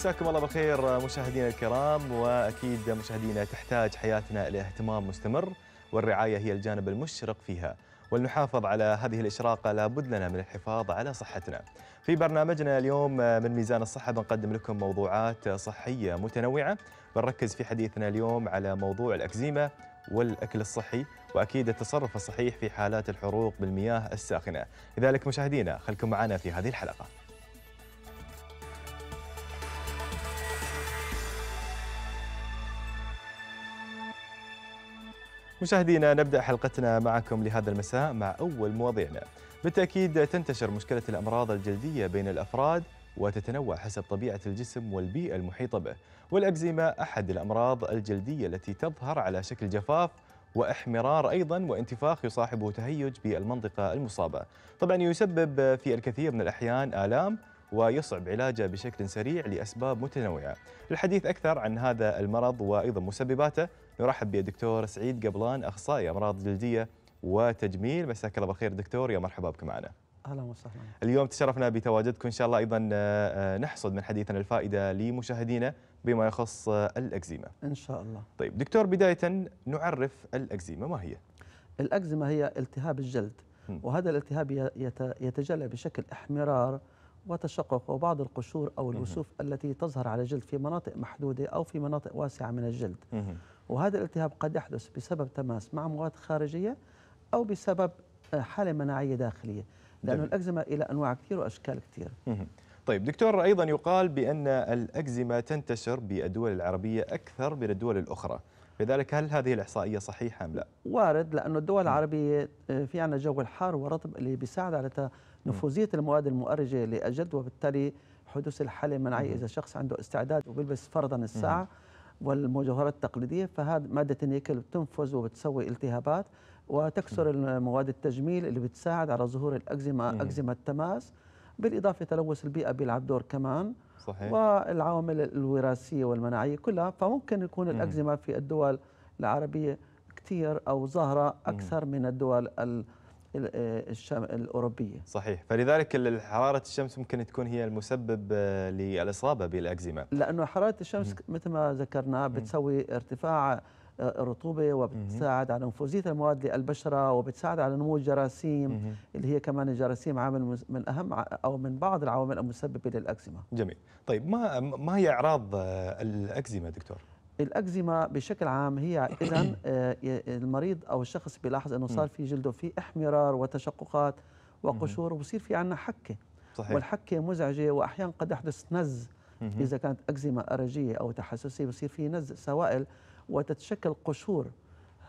مساكم الله بالخير مشاهدينا الكرام واكيد مشاهدينا تحتاج حياتنا الى اهتمام مستمر والرعايه هي الجانب المشرق فيها ولنحافظ على هذه الاشراقه لابد لنا من الحفاظ على صحتنا. في برنامجنا اليوم من ميزان الصحه بنقدم لكم موضوعات صحيه متنوعه بنركز في حديثنا اليوم على موضوع الاكزيما والاكل الصحي واكيد التصرف الصحيح في حالات الحروق بالمياه الساخنه. لذلك مشاهدينا خلكم معنا في هذه الحلقه. مشاهدينا نبدأ حلقتنا معكم لهذا المساء مع أول مواضيعنا بالتأكيد تنتشر مشكلة الأمراض الجلدية بين الأفراد وتتنوع حسب طبيعة الجسم والبيئة المحيطة به والأكزيما أحد الأمراض الجلدية التي تظهر على شكل جفاف واحمرار ايضا وانتفاخ يصاحبه تهيج بالمنطقه المصابه. طبعا يسبب في الكثير من الاحيان الام ويصعب علاجه بشكل سريع لاسباب متنوعه. الحديث اكثر عن هذا المرض وايضا مسبباته نرحب بالدكتور سعيد قبلان اخصائي امراض جلديه وتجميل مساك الله بالخير دكتور يا مرحبا بك معنا اهلا وسهلا اليوم تشرفنا بتواجدكم ان شاء الله ايضا آه، آه، نحصد من حديثنا الفائده لمشاهدينا بما يخص آه، الاكزيما ان شاء الله طيب دكتور بدايه نعرف الاكزيما ما هي الاكزيما هي التهاب الجلد وهذا الالتهاب يتجلى بشكل احمرار وتشقق وبعض القشور او الوسوف التي تظهر على الجلد في مناطق محدوده او في مناطق واسعه من الجلد وهذا الالتهاب قد يحدث بسبب تماس مع مواد خارجية أو بسبب آه، حالة مناعية داخلية لأنه الأكزيما إلى أنواع كثير وأشكال كثير طيب دكتور أيضا يقال بأن الأكزيما تنتشر بالدول العربية أكثر من الدول الأخرى لذلك هل هذه الإحصائية صحيحة أم لا؟ وارد لأنه الدول العربية آه، في عندنا جو الحار والرطب اللي بيساعد على نفوذية المواد المؤرجة لأجد وبالتالي حدوث الحالة المناعية إذا شخص عنده استعداد وبيلبس فرضا الساعة والمجوهرات التقليديه فهذا ماده النيكل بتنفذ وبتسوي التهابات وتكسر مواد التجميل اللي بتساعد على ظهور الاكزيما اكزيما التماس بالاضافه تلوث البيئه بيلعب دور كمان صحيح. والعوامل الوراثيه والمناعيه كلها فممكن يكون الاكزيما في الدول العربيه كثير او ظاهره اكثر من الدول آه، الأوروبية صحيح فلذلك حرارة الشمس ممكن تكون هي المسبب آه، للإصابة بالأكزيما لأنه حرارة الشمس مثل ما ذكرنا بتسوي ارتفاع آه، الرطوبة وبتساعد على أنفوزية المواد للبشرة وبتساعد على نمو الجراثيم اللي هي كمان الجراثيم عامل من أهم أو من بعض العوامل المسببة للأكزيما جميل طيب ما ما هي أعراض الأكزيما دكتور؟ الاكزيما بشكل عام هي اذا آه، المريض او الشخص بيلاحظ انه صار في جلده في احمرار وتشققات وقشور وبصير في عندنا حكه صحيح. والحكه مزعجه واحيانا قد يحدث نز اذا كانت اكزيما ارجيه او تحسسيه بصير في نز سوائل وتتشكل قشور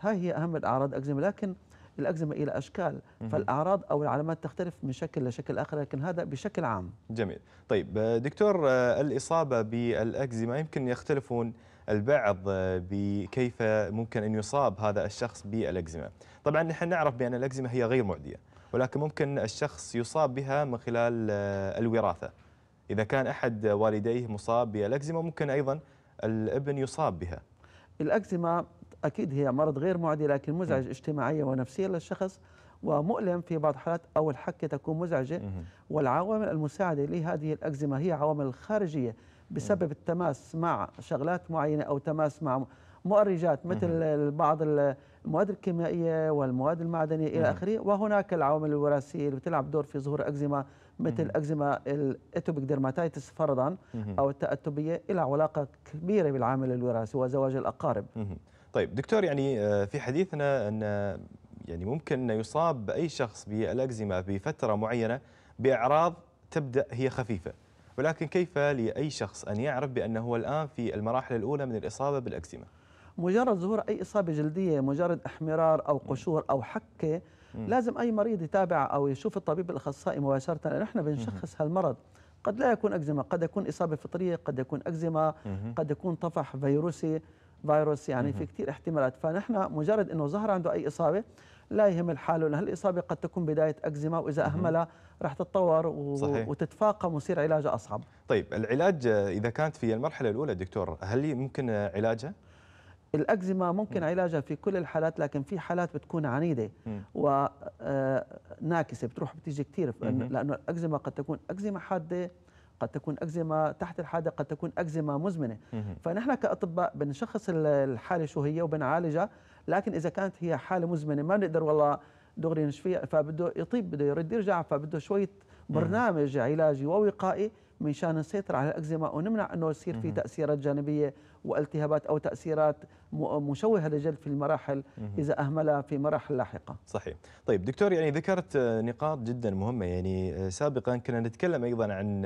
هاي هي اهم الاعراض الاكزيما لكن الاكزيما الى اشكال فالاعراض او العلامات تختلف من شكل لشكل اخر لكن هذا بشكل عام جميل طيب دكتور آه، الاصابه بالاكزيما يمكن يختلفون البعض آه، بكيف ممكن أن يصاب هذا الشخص بالأكزيما طبعا نحن نعرف بأن الأكزيما هي غير معدية ولكن ممكن الشخص يصاب بها من خلال آه، الوراثة إذا كان أحد والديه مصاب بالأكزيما ممكن أيضا الابن يصاب بها الأكزيما أكيد هي مرض غير معدي لكن مزعج اجتماعيا ونفسيا للشخص ومؤلم في بعض الحالات أو الحكة تكون مزعجة والعوامل المساعدة لهذه الأكزيما هي عوامل خارجية بسبب التماس مع شغلات معينه او تماس مع مؤرجات مثل بعض المواد الكيميائيه والمواد المعدنيه الى اخره وهناك العوامل الوراثيه اللي بتلعب دور في ظهور اكزيما مثل اكزيما الاتوبيك ديرماتايتس فرضا او التاتبيه لها علاقه كبيره بالعامل الوراثي وزواج الاقارب طيب دكتور يعني آه، في حديثنا ان يعني ممكن يصاب اي شخص بالاكزيما بفتره معينه باعراض تبدا هي خفيفه ولكن كيف لأي شخص أن يعرف بأنه هو الآن في المراحل الأولى من الإصابة بالأكزيما؟ مجرد ظهور أي إصابة جلدية مجرد احمرار أو قشور أو حكة لازم أي مريض يتابع أو يشوف الطبيب الأخصائي مباشرة نحن احنا بنشخص هالمرض قد لا يكون أكزيما قد يكون إصابة فطرية قد يكون أكزيما قد يكون طفح فيروسي فيروس يعني في كثير احتمالات فنحن مجرد أنه ظهر عنده أي إصابة لا يهم الحال لأن الإصابة قد تكون بداية أكزيما وإذا أهملها راح تتطور و... صحيح. وتتفاقم ويصير علاجها أصعب طيب العلاج إذا كانت في المرحلة الأولى دكتور هل ممكن علاجها؟ الأكزيما ممكن علاجها في كل الحالات لكن في حالات بتكون عنيدة وناكسة آه، بتروح بتيجي كثير لأنه الأكزيما قد تكون أكزيما حادة قد تكون أكزيما تحت الحادة قد تكون أكزيما مزمنة فنحن كأطباء بنشخص الحالة شو هي وبنعالجها لكن اذا كانت هي حاله مزمنه ما بنقدر والله دغري نشفيها فبده يطيب بده يرد يرجع فبده شويه برنامج علاجي ووقائي من شان نسيطر على الاكزيما ونمنع انه يصير في تاثيرات جانبيه والتهابات او تاثيرات مشوهه للجلد في المراحل اذا اهملها في مراحل لاحقه. صحيح. طيب دكتور يعني ذكرت نقاط جدا مهمه يعني سابقا كنا نتكلم ايضا عن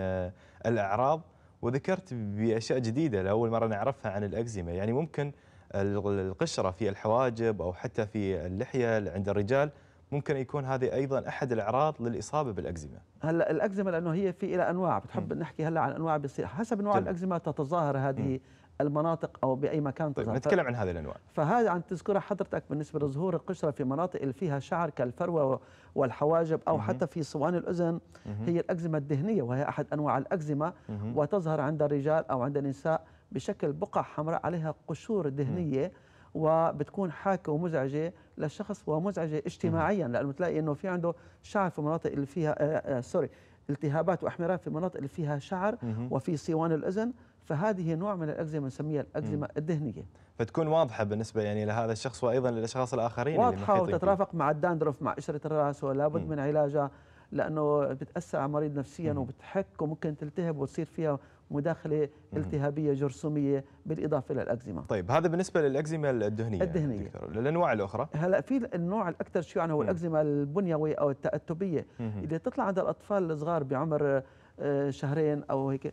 الاعراض وذكرت باشياء جديده لاول مره نعرفها عن الاكزيما يعني ممكن القشره في الحواجب او حتى في اللحيه عند الرجال ممكن يكون هذه ايضا احد الاعراض للاصابه بالاكزيما هلا الاكزيما لانه هي في الى انواع بتحب م. نحكي هلا عن انواع بيصير حسب نوع الاكزيما تتظاهر هذه م. المناطق او باي مكان طيب تظهر نتكلم عن هذه الانواع فهذا عن تذكرها حضرتك بالنسبه لظهور القشره في مناطق اللي فيها شعر كالفروه والحواجب او حتى في صوان الاذن هي الاكزيما الدهنيه وهي احد انواع الاكزيما وتظهر عند الرجال او عند النساء بشكل بقع حمراء عليها قشور دهنيه وبتكون حاكه ومزعجه للشخص ومزعجه اجتماعيا لانه بتلاقي انه في عنده شعر في مناطق اللي فيها آآ آه، آآ آه، سوري التهابات واحمرار في مناطق اللي فيها شعر وفي صوان الاذن فهذه نوع من الاكزيما بنسميها الاكزيما الدهنيه فتكون واضحه بالنسبه يعني لهذا الشخص وايضا للاشخاص الاخرين واضحه اللي وتترافق مع الداندروف مع قشره الراس ولا بد من علاجها لانه بتاثر على المريض نفسيا وبتحك وممكن تلتهب وتصير فيها مداخله التهابيه جرثوميه بالاضافه الى الاكزيما طيب هذا بالنسبه للاكزيما الدهنيه الدهنيه دكتور الانواع الاخرى هلا في النوع الاكثر شيوعا هو الاكزيما البنيوي او التاتبيه اللي تطلع عند الاطفال الصغار بعمر آه، شهرين او هيك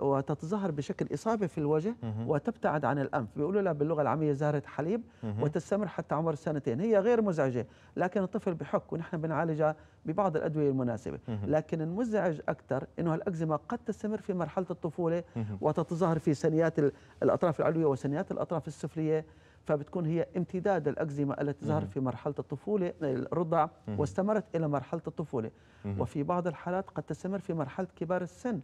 وتتظاهر بشكل اصابه في الوجه وتبتعد عن الانف بيقولوا لها باللغه العاميه زهره حليب وتستمر حتى عمر سنتين هي غير مزعجه لكن الطفل بحك ونحن بنعالجها ببعض الادويه المناسبه لكن المزعج اكثر انه الاكزيما قد تستمر في مرحله الطفوله وتتظاهر في ثنيات الاطراف العلويه وثنيات الاطراف السفليه فبتكون هي امتداد الأكزيما التي ظهرت في مرحلة الطفولة الرضع واستمرت إلى مرحلة الطفولة وفي بعض الحالات قد تستمر في مرحلة كبار السن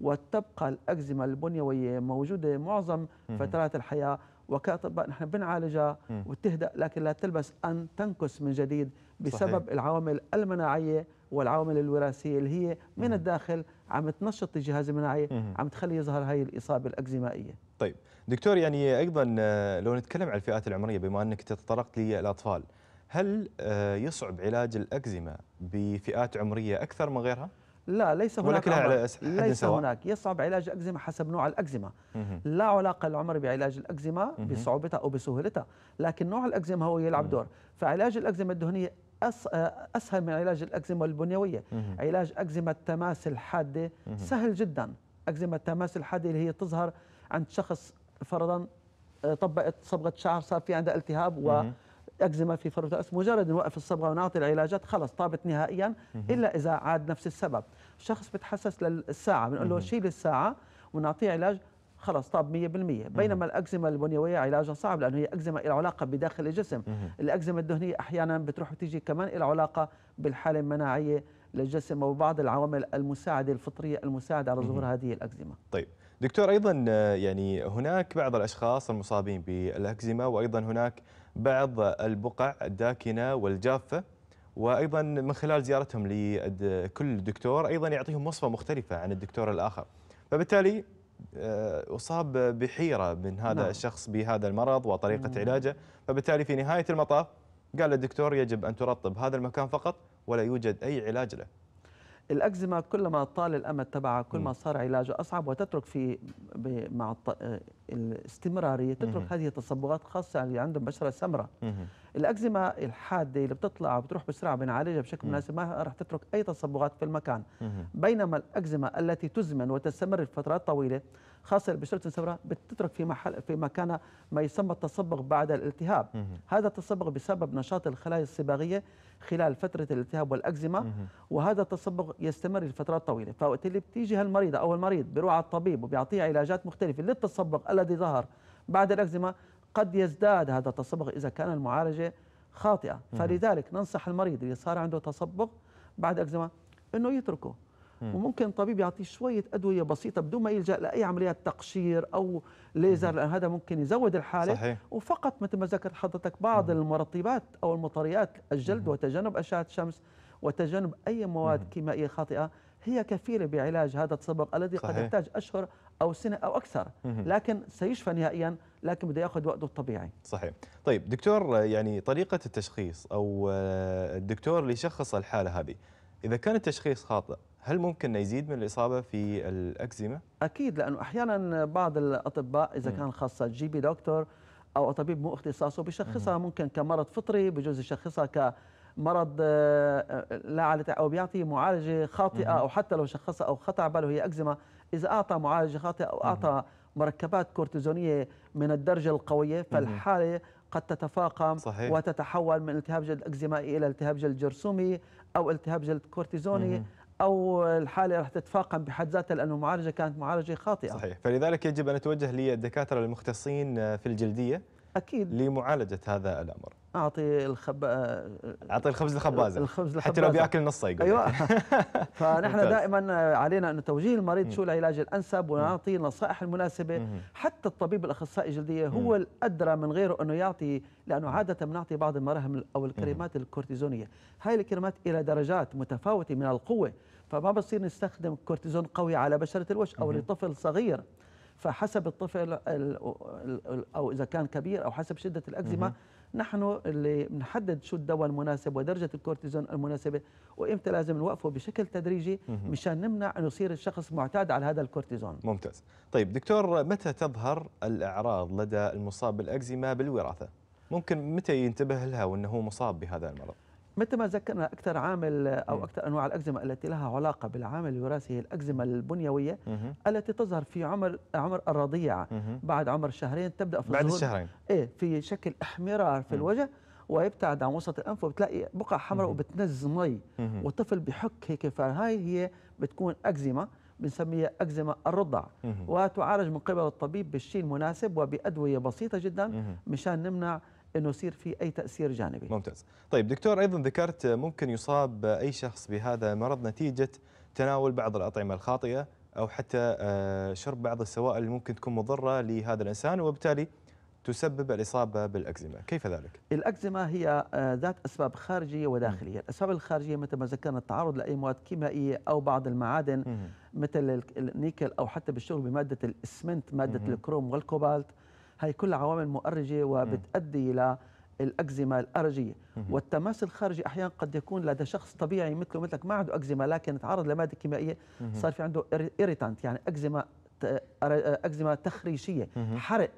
وتبقى الأكزيما البنيوية موجودة معظم فترات الحياة وكاطباء نحن بنعالجها وتهدأ لكن لا تلبس أن تنكس من جديد بسبب صحيح. العوامل المناعية والعوامل الوراثيه اللي هي من الداخل عم تنشط الجهاز المناعي عم تخلي يظهر هاي الاصابه الاكزيمائيه طيب دكتور يعني ايضا آه، لو نتكلم عن الفئات العمريه بما انك تطرقت للاطفال هل آه، يصعب علاج الاكزيما بفئات عمريه اكثر من غيرها؟ لا ليس هناك عمر ليس سواء. هناك يصعب علاج الاكزيما حسب نوع الاكزيما لا علاقه للعمر بعلاج الاكزيما بصعوبتها او بسهولتها لكن نوع الاكزيما هو يلعب دور فعلاج الاكزيما الدهنيه اسهل من علاج الاكزيما البنيويه مم. علاج اكزيما التماس الحاده سهل جدا اكزيما التماس الحاده اللي هي تظهر عند شخص فرضا آه، طبقت صبغه شعر صار في عندها التهاب و اكزيما في فروه الراس مجرد نوقف الصبغه ونعطي العلاجات خلص طابت نهائيا الا اذا عاد نفس السبب شخص بتحسس للساعه بنقول له شيل الساعه ونعطيه علاج خلاص طاب 100% بينما الأكزيما البنيوية علاجها صعب لأنه هي أكزيما إلى علاقة بداخل الجسم الأكزيما الدهنية أحيانا بتروح وتيجي كمان إلى علاقة بالحالة المناعية للجسم وبعض العوامل المساعدة الفطرية المساعدة على ظهور هذه الأكزيما طيب دكتور أيضا يعني هناك بعض الأشخاص المصابين بالأكزيما وأيضا هناك بعض البقع الداكنة والجافة وايضا من خلال زيارتهم لكل دكتور ايضا يعطيهم وصفه مختلفه عن الدكتور الاخر فبالتالي آه، أصاب بحيرة من هذا نعم. الشخص بهذا المرض وطريقة مم. علاجه فبالتالي في نهاية المطاف قال الدكتور يجب أن ترطب هذا المكان فقط ولا يوجد أي علاج له الأكزيما كلما طال الأمد تبعها كل ما صار علاجه أصعب وتترك في مع آه، الاستمرارية تترك مم. هذه التصبغات خاصة اللي عندهم بشرة سمراء الاكزيما الحاده اللي بتطلع وبتروح بسرعه بنعالجها بشكل مناسب ما راح تترك اي تصبغات في المكان بينما الاكزيما التي تزمن وتستمر لفترات طويله خاصه اللي بيشتغل بتترك في محل في مكانها ما يسمى التصبغ بعد الالتهاب هذا التصبغ بسبب نشاط الخلايا الصباغيه خلال فتره الالتهاب والاكزيما وهذا التصبغ يستمر لفترات طويله فوقت اللي بتيجي هالمريضه او المريض بيروح على الطبيب وبيعطيها علاجات مختلفه للتصبغ الذي ظهر بعد الاكزيما قد يزداد هذا التصبغ إذا كان المعالجة خاطئة فلذلك ننصح المريض اللي صار عنده تصبغ بعد أكزيما أنه يتركه وممكن طبيب يعطيه شوية أدوية بسيطة بدون ما يلجأ لأي عمليات تقشير أو ليزر لأن هذا ممكن يزود الحالة صحيح. وفقط مثل ما ذكرت حضرتك بعض المرطبات أو المطريات الجلد وتجنب أشعة الشمس وتجنب أي مواد كيميائية خاطئة هي كفيلة بعلاج هذا التسبب الذي صحيح. قد يحتاج أشهر أو سنة أو أكثر لكن سيشفى نهائيا لكن بده ياخذ وقته الطبيعي صحيح طيب دكتور يعني طريقة التشخيص أو آه، الدكتور اللي يشخص الحالة هذه إذا كان التشخيص خاطئ هل ممكن يزيد من الإصابة في الأكزيما؟ أكيد لأنه أحيانا بعض الأطباء إذا كان خاصة بي دكتور أو طبيب مو اختصاصه بيشخصها ممكن كمرض فطري بجوز يشخصها ك مرض آه، آه، لا على او بيعطي معالجه خاطئه او حتى لو شخصها او خطا باله هي اكزيما اذا اعطى معالجه خاطئه او اعطى مركبات كورتيزونيه من الدرجه القويه فالحاله قد تتفاقم صحيح. وتتحول من التهاب جلد اكزيمائي الى التهاب جلد جرثومي او التهاب جلد كورتيزوني او الحاله رح تتفاقم بحد ذاتها لانه المعالجه كانت معالجه خاطئه صحيح فلذلك يجب ان اتوجه للدكاتره المختصين آه، في الجلديه اكيد لمعالجه هذا الامر اعطي الخب آه، اعطي الخبز للخبازه الخبز للخبازه حتى لو بياكل نصه يقول ايوه فنحن دائما علينا ان توجيه المريض شو العلاج الانسب ونعطي النصائح المناسبه حتى الطبيب الاخصائي الجلديه هو الادرى من غيره انه يعطي لانه عاده بنعطي بعض المراهم او الكريمات الكورتيزونيه هاي الكريمات الى درجات متفاوته من القوه فما بصير نستخدم كورتيزون قوي على بشره الوش او لطفل صغير فحسب الطفل او اذا كان كبير او حسب شده الاكزيما نحن اللي بنحدد شو الدواء المناسب ودرجه الكورتيزون المناسبه وامتى لازم نوقفه بشكل تدريجي مشان نمنع انه يصير الشخص معتاد على هذا الكورتيزون ممتاز طيب دكتور متى تظهر الاعراض لدى المصاب بالاكزيما بالوراثه ممكن متى ينتبه لها وانه مصاب بهذا المرض متى ما ذكرنا اكثر عامل او اكثر انواع الاكزيما التي لها علاقه بالعامل الوراثي هي الاكزيما البنيويه التي تظهر في عمر عمر الرضيعه بعد عمر شهرين تبدا في بعد الشهرين ايه في شكل احمرار في الوجه ويبتعد عن وسط الانف وبتلاقي بقع حمراء وبتنزل مي والطفل بحك هيك فهاي هي بتكون اكزيما بنسميها اكزيما الرضع وتعالج من قبل الطبيب بالشيء المناسب وبادويه بسيطه جدا مشان نمنع انه يصير في اي تاثير جانبي. ممتاز. طيب دكتور ايضا ذكرت ممكن يصاب اي شخص بهذا المرض نتيجه تناول بعض الاطعمه الخاطئه او حتى آه، شرب بعض السوائل اللي ممكن تكون مضره لهذا الانسان وبالتالي تسبب الإصابة بالأكزيما كيف ذلك؟ الأكزيما هي آه، ذات أسباب خارجية وداخلية مم. الأسباب الخارجية مثل ما ذكرنا التعرض لأي مواد كيميائية أو بعض المعادن مم. مثل النيكل أو حتى بالشغل بمادة الإسمنت مادة مم. الكروم والكوبالت هي كلها عوامل مؤرجة وبتؤدي إلى الأكزيما الأرجية والتماس الخارجي أحيانا قد يكون لدى شخص طبيعي مثله مثلك ما عنده أكزيما لكن تعرض لمادة كيميائية صار في عنده إيريتانت يعني أكزيما أكزيما تخريشية حرق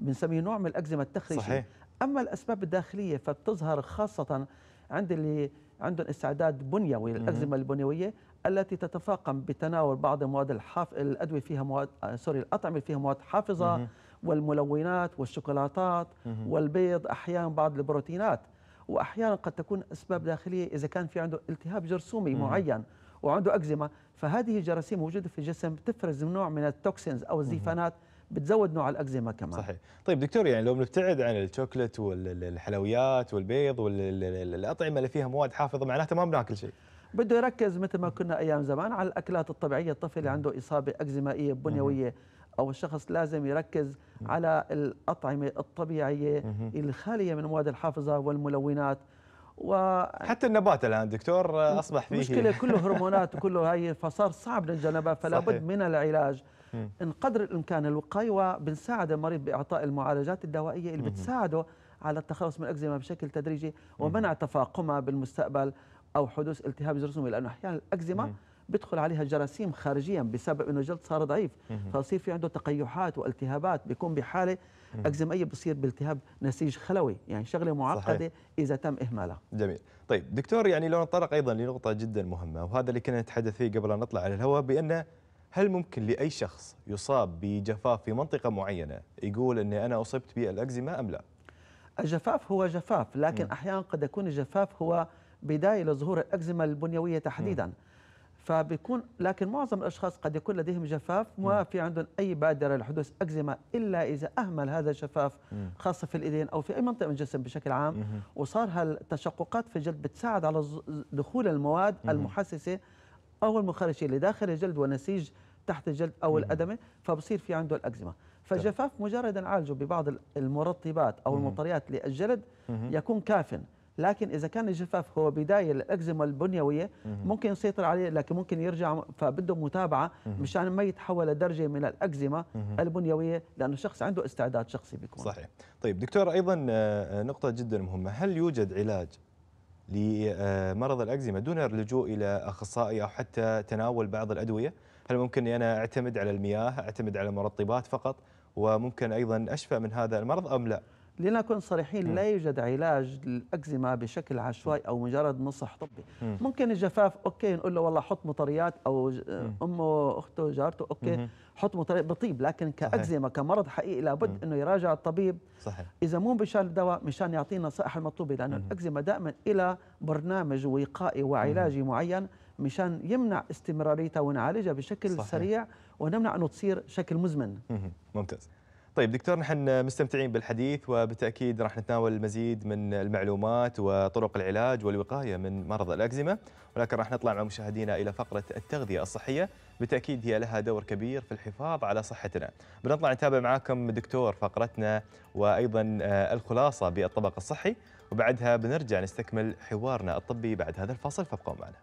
بنسميه نوع من الأكزيما التخريشية صحيح. أما الأسباب الداخلية فبتظهر خاصة عند اللي عندهم استعداد بنيوي الأكزيما البنيوية التي تتفاقم بتناول بعض المواد الحاف الأدوية فيها مواد آه، سوري الأطعمة فيها مواد حافظة والملونات والشوكولاتات والبيض أحيانا بعض البروتينات وأحيانا قد تكون أسباب داخلية إذا كان في عنده التهاب جرثومي معين وعنده أكزيما فهذه الجراثيم موجودة في الجسم تفرز نوع من التوكسينز أو الزيفانات بتزود نوع الاكزيما كمان صحيح طيب دكتور يعني لو بنبتعد عن الشوكلت والحلويات والبيض والاطعمه اللي فيها مواد حافظه معناته ما بناكل شيء بده يركز مثل ما كنا ايام زمان على الاكلات الطبيعيه الطفل اللي عنده اصابه اكزيمائيه بنيويه او الشخص لازم يركز على الاطعمه الطبيعيه الخاليه من المواد الحافظه والملونات و حتى النبات الان دكتور اصبح فيه مشكله كله هرمونات وكله هاي فصار صعب للجنبه فلا بد من العلاج ان قدر الامكان الوقايه وبنساعد المريض باعطاء المعالجات الدوائيه اللي بتساعده على التخلص من الاكزيما بشكل تدريجي ومنع تفاقمها بالمستقبل او حدوث التهاب جرثومي لانه احيانا الاكزيما بيدخل عليها جراثيم خارجيا بسبب انه الجلد صار ضعيف فصير في عنده تقيحات والتهابات بيكون بحاله اكزيمائيه بصير بالتهاب نسيج خلوي يعني شغله معقده صحيح. اذا تم اهمالها جميل طيب دكتور يعني لو نتطرق ايضا لنقطه جدا مهمه وهذا اللي كنا نتحدث فيه قبل ان نطلع على الهواء بانه هل ممكن لاي شخص يصاب بجفاف في منطقه معينه يقول اني انا اصبت بالاكزيما ام لا الجفاف هو جفاف لكن م. احيانا قد يكون الجفاف هو بدايه لظهور الاكزيما البنيويه تحديدا م. فبيكون لكن معظم الاشخاص قد يكون لديهم جفاف وما في عندهم اي بادره لحدوث اكزيما الا اذا اهمل هذا الجفاف خاصه في الايدين او في اي منطقه من الجسم بشكل عام وصار هالتشققات في الجلد بتساعد على دخول المواد المحسسه او المخرجه لداخل الجلد ونسيج تحت الجلد او الادمه فبصير في عنده الاكزيما فالجفاف مجرد نعالجه ببعض المرطبات او المطريات للجلد يكون كاف لكن اذا كان الجفاف هو بدايه للاكزيما البنيويه ممكن يسيطر عليه لكن ممكن يرجع فبده متابعه مشان ما يتحول لدرجه من الاكزيما البنيويه لانه الشخص عنده استعداد شخصي بيكون صحيح طيب دكتور ايضا آه، آه، نقطه جدا مهمه هل يوجد علاج لمرض آه، الاكزيما دون اللجوء الى اخصائي او حتى تناول بعض الادويه هل ممكن انا اعتمد على المياه اعتمد على مرطبات فقط وممكن ايضا اشفى من هذا المرض ام لا لنكن صريحين لا يوجد علاج للاكزيما بشكل عشوائي او مجرد نصح طبي ممكن الجفاف اوكي نقول له والله حط مطريات او امه اخته جارته اوكي حط مطريات بطيب لكن كاكزيما كمرض حقيقي لابد انه يراجع الطبيب صحيح. اذا مو مشان الدواء مشان يعطينا النصائح المطلوبه لانه الاكزيما دائما الى برنامج وقائي وعلاجي معين مشان يمنع استمراريتها ونعالجها بشكل صحيح. سريع ونمنع انه تصير شكل مزمن ممتاز طيب دكتور نحن مستمتعين بالحديث وبالتاكيد راح نتناول المزيد من المعلومات وطرق العلاج والوقايه من مرض الاكزيما ولكن راح نطلع مع مشاهدينا الى فقره التغذيه الصحيه بالتاكيد هي لها دور كبير في الحفاظ على صحتنا بنطلع نتابع معاكم دكتور فقرتنا وايضا آه، الخلاصه بالطبق الصحي وبعدها بنرجع نستكمل حوارنا الطبي بعد هذا الفاصل فابقوا معنا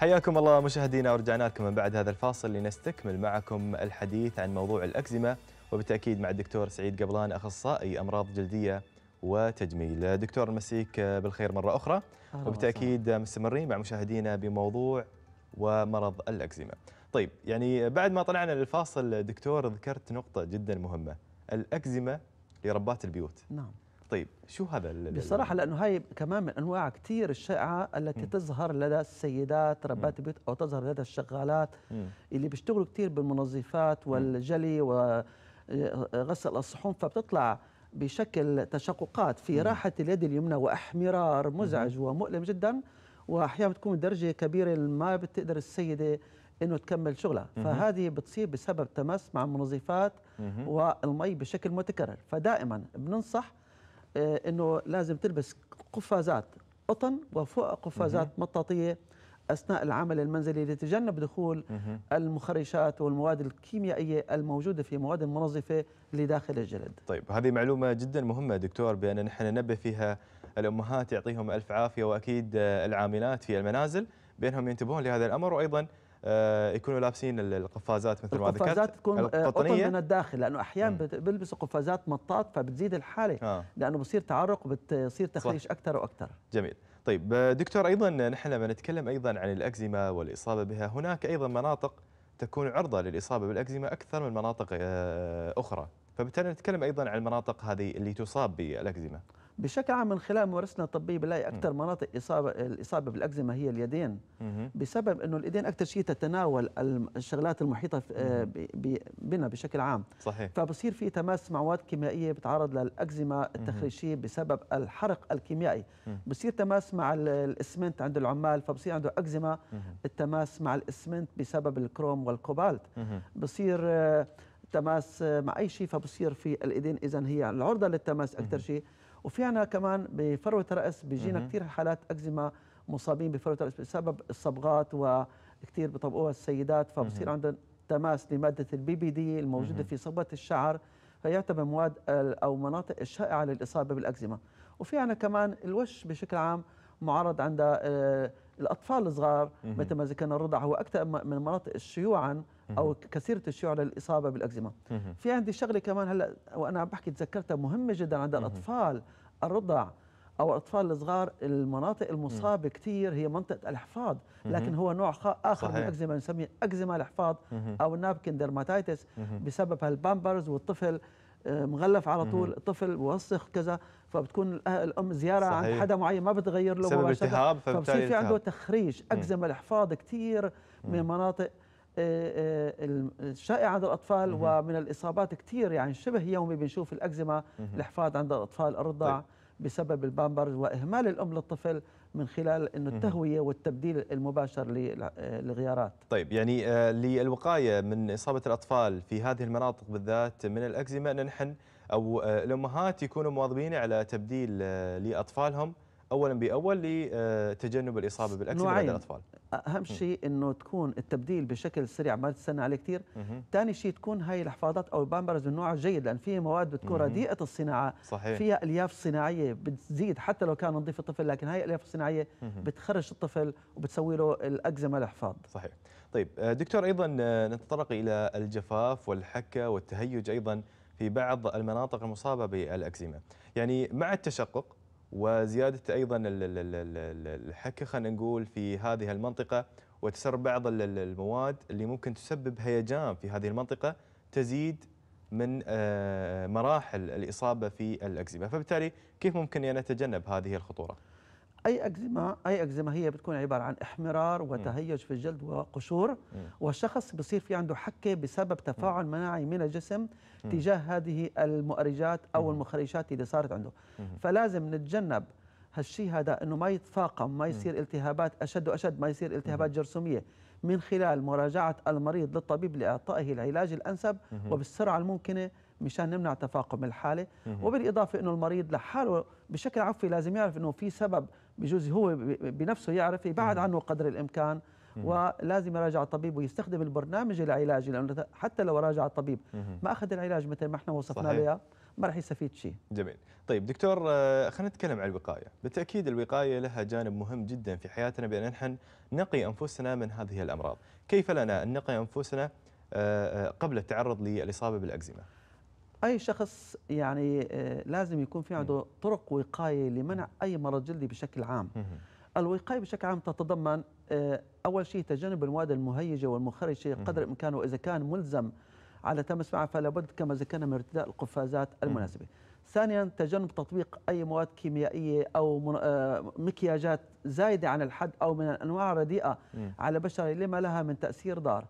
حياكم الله مشاهدينا ورجعنا لكم من بعد هذا الفاصل لنستكمل معكم الحديث عن موضوع الأكزيما وبالتأكيد مع الدكتور سعيد قبلان أخصائي أمراض جلدية وتجميل دكتور مسيك بالخير مرة أخرى وبالتأكيد مستمرين مع مشاهدينا بموضوع ومرض الأكزيما طيب يعني بعد ما طلعنا للفاصل دكتور ذكرت نقطة جدا مهمة الأكزيما لربات البيوت نعم طيب شو هذا بصراحه لانه هاي كمان من انواع كثير الشائعه التي م. تظهر لدى السيدات ربات البيوت او تظهر لدى الشغالات م. اللي بيشتغلوا كثير بالمنظفات والجلي وغسل آه، الصحون فبتطلع بشكل تشققات في م. راحه اليد اليمنى واحمرار مزعج م. ومؤلم جدا واحيانا بتكون درجه كبيره ما بتقدر السيده انه تكمل شغلها فهذه بتصير بسبب تمس مع المنظفات والمي بشكل متكرر فدائما بننصح آه، انه لازم تلبس قفازات قطن وفوق قفازات مطاطيه اثناء العمل المنزلي لتجنب دخول المخرشات والمواد الكيميائيه الموجوده في مواد المنظفه لداخل الجلد. طيب هذه معلومه جدا مهمه دكتور بان نحن ننبه فيها الامهات يعطيهم الف عافيه واكيد آه، العاملات في المنازل بانهم ينتبهون لهذا الامر وايضا آه، يكونوا لابسين القفازات مثل ما ذكرت القفازات تكون آه، قطن من الداخل لانه احيانا بيلبسوا قفازات مطاط فبتزيد الحاله آه. لانه بصير تعرق وبتصير تخريش اكثر واكثر جميل طيب آه، دكتور ايضا نحن لما نتكلم ايضا عن الاكزيما والاصابه بها هناك ايضا مناطق تكون عرضه للاصابه بالاكزيما اكثر من مناطق اخرى فبالتالي نتكلم ايضا عن المناطق هذه اللي تصاب بالاكزيما بشكل عام من خلال ممارستنا الطبيه بنلاقي اكثر مناطق اصابه الاصابه بالاكزيما هي اليدين بسبب انه الايدين اكثر شيء تتناول الشغلات المحيطه آه، بنا بشكل عام صحيح فبصير في تماس مع مواد كيميائيه بتعرض للاكزيما التخريشيه بسبب الحرق الكيميائي بصير تماس مع الاسمنت عند العمال فبصير عنده اكزيما التماس مع الاسمنت بسبب الكروم والكوبالت بصير آه، تماس آه، مع اي شيء فبصير في الايدين اذا هي العرضه للتماس اكثر شيء وفي عنا كمان بفروة الرأس بيجينا كثير حالات أكزيما مصابين بفروة الرأس بسبب الصبغات وكثير بطبقوها السيدات فبصير عندهم تماس لمادة البي بي دي الموجودة في صبغة الشعر فيعتبر مواد أو مناطق الشائعة للإصابة بالأكزيما وفي عنا كمان الوش بشكل عام معرض عند آه، الأطفال الصغار مثل ما ذكرنا الرضع هو أكثر من مناطق الشيوعا أو كثيرة الشيوع للإصابة بالأكزيما في عندي شغلة كمان هلأ وأنا عم بحكي تذكرتها مهمة جدا عند الأطفال الرضع او الاطفال الصغار المناطق المصابه كثير هي منطقه الاحفاد لكن هو نوع اخر صحيح. من الاكزيما نسميه اكزيما الاحفاد او النابكن ديرماتايتس بسبب هالبامبرز والطفل آه، مغلف على طول الطفل موسخ كذا فبتكون آه، الام زياره صحيح. عند حدا معين ما بتغير له مباشره التهاب فبصير في عنده تخريج اكزيما الاحفاد كثير من مناطق آه، آه، الشائعه عند الاطفال ومن الاصابات كثير يعني شبه يومي بنشوف الاكزيما الحفاظ عند الاطفال الرضع طيب. بسبب البامبرز واهمال الام للطفل من خلال انه التهويه والتبديل المباشر للغيارات. طيب يعني آه، للوقايه من اصابه الاطفال في هذه المناطق بالذات من الاكزيما نحن او الامهات يكونوا مواظبين على تبديل لاطفالهم اولا باول لتجنب الاصابه بالاكسده لدى الاطفال اهم شيء انه تكون التبديل بشكل سريع ما تستنى عليه كثير ثاني شيء تكون هاي الحفاضات او البامبرز من نوع جيد لان في مواد بتكون رديئه الصناعه صحيح. فيها الياف صناعيه بتزيد حتى لو كان نظيف الطفل لكن هاي الالياف الصناعيه بتخرج الطفل وبتسوي له الاكزيما الحفاض صحيح طيب آه، دكتور ايضا آه، نتطرق الى الجفاف والحكه والتهيج ايضا في بعض المناطق المصابه بالاكزيما يعني مع التشقق وزياده ايضا الحكه خلينا نقول في هذه المنطقه وتسرب بعض المواد اللي ممكن تسبب هيجان في هذه المنطقه تزيد من آه، مراحل الاصابه في الاكزيما، فبالتالي كيف ممكن ان نتجنب هذه الخطوره؟ اي اكزيما اي اكزيما هي بتكون عباره عن احمرار وتهيج في الجلد وقشور والشخص بصير في عنده حكه بسبب تفاعل مناعي من الجسم تجاه هذه المؤرجات او المخرجات اللي صارت عنده فلازم نتجنب هالشيء هذا انه ما يتفاقم ما يصير التهابات اشد واشد ما يصير التهابات جرثوميه من خلال مراجعه المريض للطبيب لاعطائه العلاج الانسب وبالسرعه الممكنه مشان نمنع تفاقم الحاله وبالاضافه انه المريض لحاله بشكل عفوي لازم يعرف انه في سبب بجوز هو بنفسه يعرف يبعد عنه قدر الامكان ولازم يراجع الطبيب ويستخدم البرنامج العلاجي لانه حتى لو راجع الطبيب ما اخذ العلاج مثل ما احنا وصفنا له ما راح يستفيد شيء. جميل. طيب دكتور آه، خلينا نتكلم عن الوقايه، بالتاكيد الوقايه لها جانب مهم جدا في حياتنا بان نحن نقي انفسنا من هذه الامراض، كيف لنا ان نقي انفسنا آه، آه، قبل التعرض للاصابه بالاكزيما؟ اي شخص يعني آه، لازم يكون في عنده طرق وقايه لمنع اي مرض جلدي بشكل عام الوقايه بشكل عام تتضمن آه، اول شيء تجنب المواد المهيجه والمخرجه قدر الامكان واذا كان ملزم على تمس معها فلا بد كما ذكرنا من ارتداء القفازات المناسبه ثانيا تجنب تطبيق اي مواد كيميائيه او آه، مكياجات زايده عن الحد او من الانواع الرديئه على بشره لما لها من تاثير ضار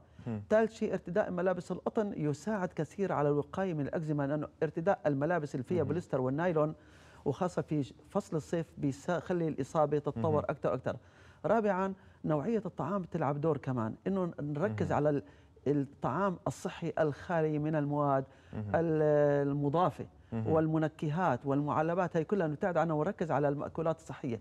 ثالث شيء ارتداء ملابس القطن يساعد كثير على الوقايه من الاكزيما لانه ارتداء الملابس اللي فيها بوليستر والنايلون وخاصه في فصل الصيف بيخلي الاصابه تتطور اكثر واكثر رابعا نوعيه الطعام بتلعب دور كمان انه نركز على الطعام الصحي الخالي من المواد المضافه والمنكهات والمعلبات هي كلها نبتعد عنها ونركز على المأكولات الصحية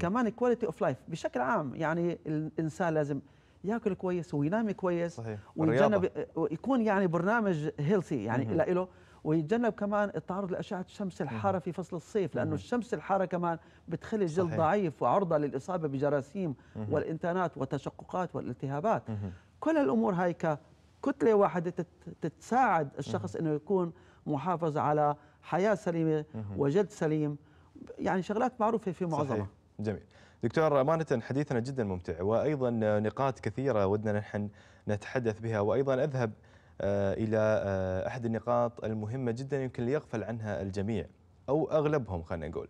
كمان كواليتي اوف لايف بشكل عام يعني الإنسان لازم ياكل كويس وينام كويس صحيح. ويتجنب آه، يكون يعني برنامج هيلثي يعني مم. له ويتجنب كمان التعرض لاشعه الشمس الحاره في فصل الصيف لانه الشمس الحاره كمان بتخلي الجلد ضعيف وعرضه للاصابه بجراثيم والانتانات والتشققات والالتهابات كل الامور هاي ككتله واحده تتساعد الشخص انه يكون محافظ على حياه سليمه وجلد سليم يعني شغلات معروفه في معظمها جميل دكتور أمانة حديثنا جدا ممتع وأيضا نقاط كثيرة ودنا نحن نتحدث بها وأيضا أذهب آه، إلى آه، أحد النقاط المهمة جدا يمكن ليغفل عنها الجميع أو أغلبهم خلينا نقول